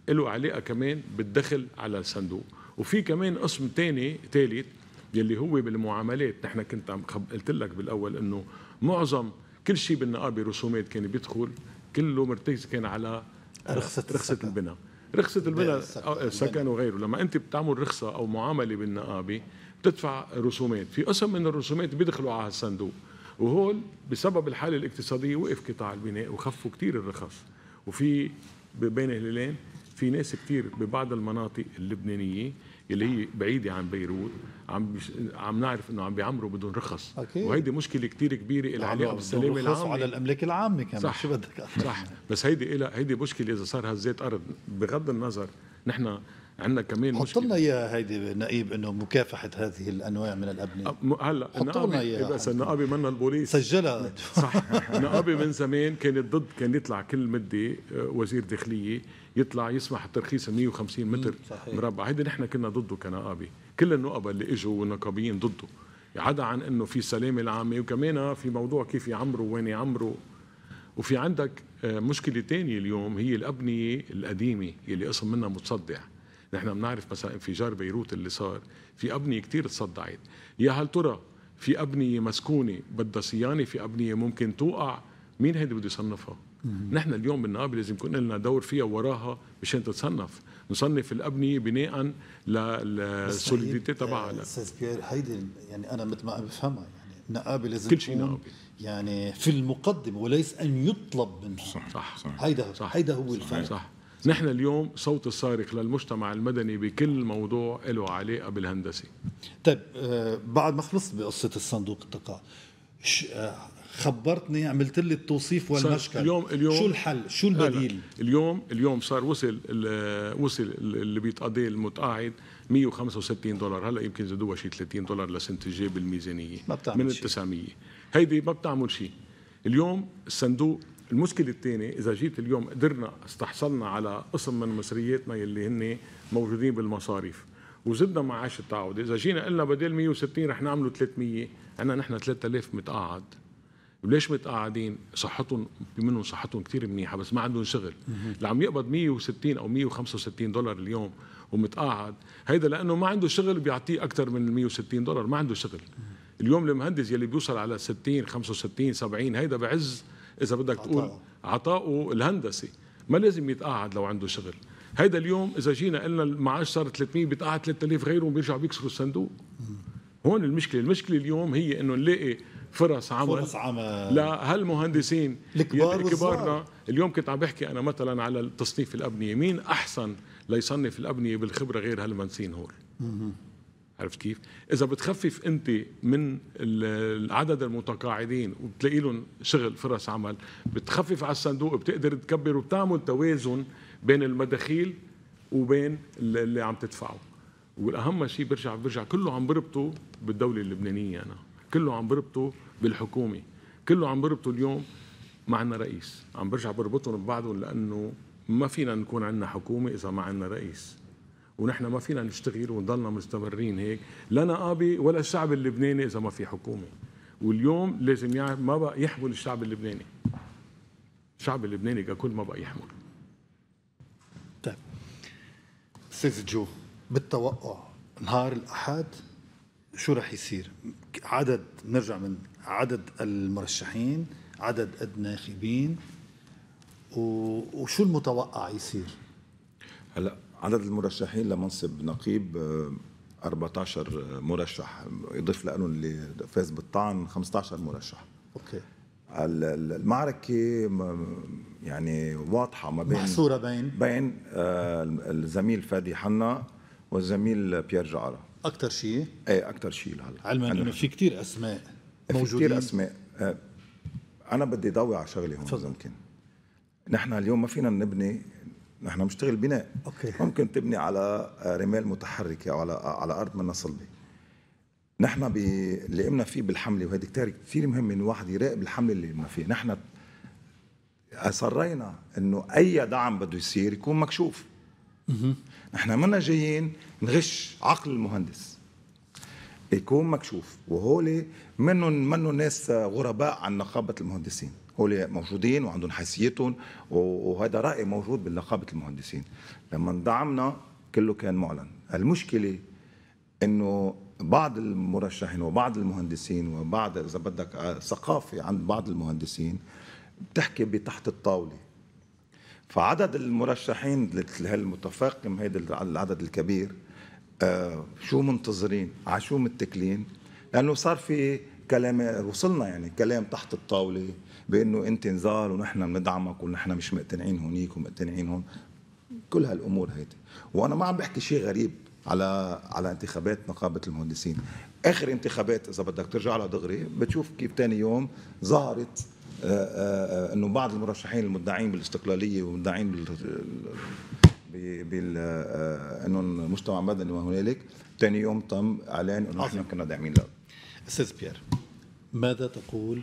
B: له علاقه كمان بالدخل على الصندوق وفي كمان قسم ثاني ثالث يلي هو بالمعاملات نحن كنت عم قلت لك بالاول انه معظم كل شيء بالنقابه رسومات كان بيدخل كله مرتكز كان على رخصه رخصه البناء رخصة البناء آه، آه، السكن وغيره لما أنت بتعمل رخصة أو معاملة بالنقابة بتدفع رسومات في قسم من الرسومات بيدخلوا على الصندوق وهول بسبب الحالة الاقتصادية وقف قطاع البناء وخفوا كثير الرخص وفي بين هلالين في ناس كثير ببعض المناطق اللبنانيه اللي هي بعيده عن بيروت عم بش... عم نعرف انه عم بيعمروا بدون رخص أكيد. وهيدي مشكله كثير كبيره لها علاقه بالسلامه العامه على
A: الاملاك العامه كمان صح شو
B: بدك صح بس هيدي لها هيدي مشكله اذا صار هزيت ارض بغض النظر نحن عندنا كمان حط لنا اياها هيدي نقيب انه مكافحه هذه الانواع من الابناء هلا
A: حط لنا اياها بس
B: النقابه منا البوليس سجلها صح النقابه من زمان كانت ضد كان يطلع كل مده آه، وزير داخليه يطلع يسمح الترخيص 150 متر صحيح. مربع هيدي نحن كنا ضده كنقابه كل النقبه اللي اجوا والنقابيين ضده عدا عن انه في سلامه العامه وكمان في موضوع كيف يعمروا وين يعمروا وفي عندك آه، مشكله ثانيه اليوم هي الابنيه القديمه اللي قسم منها متصدع نحن بنعرف مثلا انفجار بيروت اللي صار في أبنية كثير تصدعت يا هل ترى في أبنية مسكونة بدها صيانة في أبنية ممكن توقع مين هيدي بده يصنفها نحن اليوم بالنقابه لازم يكون لنا دور فيها وراها مشان تتصنف نصنف الابنيه بناء للسوليديتي تبعها آه،
A: استاذ بيير هيدي يعني انا مثل ما بفهمها يعني النقابه لازم كل شيء نقابه يعني في المقدمه وليس ان يطلب منها صح صح
B: هيدا صح هيدا هو الفرق صح نحن اليوم صوت الصارخ للمجتمع المدني بكل موضوع له علاقه بالهندسه طيب آه، بعد ما خلصت بقصه
A: الصندوق التقاء آه، خبرتني عملت لي التوصيف والمشكل اليوم
B: اليوم شو الحل شو البديل اليوم اليوم صار وصل آه، وصل اللي بيتقضي المتقاعد 165 دولار هلا يمكن زادوها شي 30 دولار لسنه الجاي بالميزانيه ما بتعمل من ال 900 هيدي ما بتعمل شيء اليوم الصندوق المشكلة الثانية إذا جيت اليوم قدرنا استحصلنا على قسم من مصرياتنا يلي هن موجودين بالمصاريف وزدنا معاش التعاود إذا جينا قلنا بدل 160 رح نعمله 300 عنا نحن 3000 متقاعد وليش متقاعدين صحتهم منهم صحتهم كثير منيحه بس ما عندهم شغل اللي عم يقبض 160 او 165 دولار اليوم ومتقاعد هيدا لانه ما عنده شغل بيعطيه اكثر من 160 دولار ما عنده شغل اليوم المهندس يلي بيوصل على 60 65 70 هيدا بعز اذا بدك تقول عطاءه الهندسي ما لازم يتقاعد لو عنده شغل هيدا اليوم اذا جينا قلنا المعاش صار 300 بيتقاعد 3000 غيره بيرجعوا بيكسروا الصندوق هون المشكله المشكله اليوم هي انه نلاقي فرص عمل فرص عمل لهالمهندسين الكبار كبارنا اليوم كنت عم بحكي انا مثلا على تصنيف الابنيه مين احسن ليصنف الابنيه بالخبره غير هالمهندسين هول عرفت كيف؟ إذا بتخفف أنت من العدد المتقاعدين وبتلاقي لهم شغل فرص عمل بتخفف على الصندوق بتقدر تكبر وبتعمل توازن بين المداخيل وبين اللي عم تدفعه والأهم شيء برجع برجع كله عم بربطه بالدولة اللبنانية أنا كله عم بربطه بالحكومة كله عم بربطه اليوم معنا رئيس عم برجع بربطهم ببعضهم لأنه ما فينا نكون عندنا حكومة إذا ما عندنا رئيس ونحن ما فينا نشتغل ونضلنا مستمرين هيك لا نقابه ولا الشعب اللبناني اذا ما في حكومه واليوم لازم يعني ما بقى يحمل الشعب اللبناني الشعب اللبناني ككل ما بقى يحمل طيب استاذ جو
A: بالتوقع نهار الاحد شو رح يصير؟ عدد نرجع من عدد المرشحين عدد الناخبين وشو المتوقع يصير؟
C: هلا عدد المرشحين لمنصب نقيب 14 آه، مرشح يضيف لهم اللي فاز بالطعن 15 مرشح اوكي المعركة يعني واضحة ما بين محصورة بين بين آه، الزميل فادي حنا والزميل بيير جعرة
A: أكثر شيء؟
C: إيه أكثر شيء لهلا علما إنه
A: في كثير أسماء
C: موجودين في كثير أسماء آه، أنا بدي ضوي على شغلة هون إذا ممكن نحن اليوم ما فينا نبني نحن بنشتغل بناء أوكي. ممكن تبني على رمال متحركه او على على ارض منا صلبه نحن ب... اللي قمنا فيه بالحمله وهذه كتير كثير مهم انه الواحد يراقب الحمله اللي قمنا فيها نحن اصرينا انه اي دعم بده يصير يكون مكشوف نحن منا جايين نغش عقل المهندس يكون مكشوف وهول منهم منهم ناس غرباء عن نقابه المهندسين هؤلاء موجودين وعندهم حاسيتهم وهذا راي موجود بالنقابه المهندسين لما دعمنا كله كان معلن المشكله انه بعض المرشحين وبعض المهندسين وبعض اذا بدك ثقافه عند بعض المهندسين بتحكي بتحت الطاوله فعدد المرشحين المتفاقم هيدا العدد الكبير آه شو منتظرين على شو متكلين لانه صار في كلام وصلنا يعني كلام تحت الطاوله بانه انت نزال ونحن بندعمك ونحن مش مقتنعين هونيك ومقتنعين هون كل هالامور هيدي وانا ما عم بحكي شيء غريب على على انتخابات نقابه المهندسين اخر انتخابات اذا بدك ترجع لها دغري بتشوف كيف ثاني يوم ظهرت آه، آه، انه بعض المرشحين المدعين بالاستقلاليه والمدعين بال بال آه، انه مجتمع مدني وهنالك ثاني يوم تم اعلان انه نحن كنا داعمين له استاذ بيير
A: ماذا تقول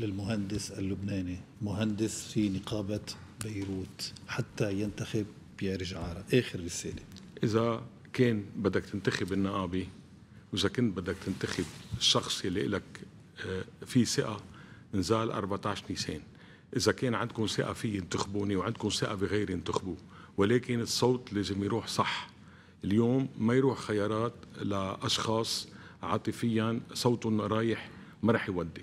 A: للمهندس اللبناني مهندس في نقابة بيروت حتى ينتخب بيير جعارة آخر رسالة
B: إذا كان بدك تنتخب النقابة وإذا كنت بدك تنتخب الشخص يلي لك آه، في ثقة نزال 14 نيسان إذا كان عندكم ثقة في انتخبوني وعندكم ثقة بغيري انتخبوه ولكن الصوت لازم يروح صح اليوم ما يروح خيارات لأشخاص عاطفيا صوتهم رايح ما رح يودي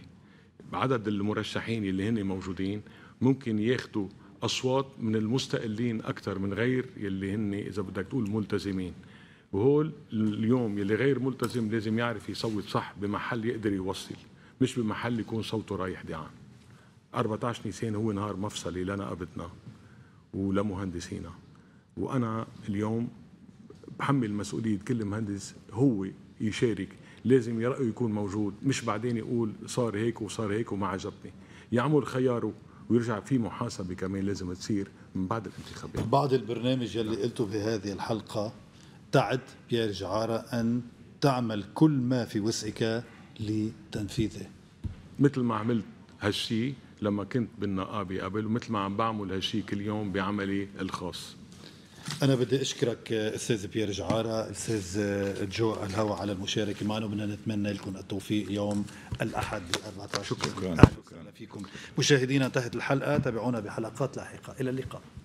B: بعدد المرشحين اللي هن موجودين ممكن ياخذوا اصوات من المستقلين اكثر من غير يلي هن اذا بدك تقول ملتزمين وهول اليوم يلي غير ملتزم لازم يعرف يصوت صح بمحل يقدر يوصل مش بمحل يكون صوته رايح دعان 14 نيسان هو نهار مفصلي لنقابتنا ولمهندسينا وانا اليوم بحمل مسؤوليه كل مهندس هو يشارك لازم رأيه يكون موجود مش بعدين يقول صار هيك وصار هيك وما عجبني يعمل خياره ويرجع في محاسبة كمان لازم تصير من بعد الانتخابات بعض البرنامج اللي قلته بهذه الحلقة
A: تعد بيير جعارة أن تعمل كل ما في وسعك
B: لتنفيذه مثل ما عملت هالشي لما كنت بالنقابة قبل ومثل ما عم بعمل هالشي كل يوم بعملي الخاص
A: أنا بدي أشكرك أستاذ بيير جعارة أستاذ جو الهوى على المشاركة معنا وبدنا نتمنى لكم التوفيق يوم الأحد 14 شكرا شكرا فيكم مشاهدينا انتهت الحلقة تابعونا بحلقات لاحقة إلى اللقاء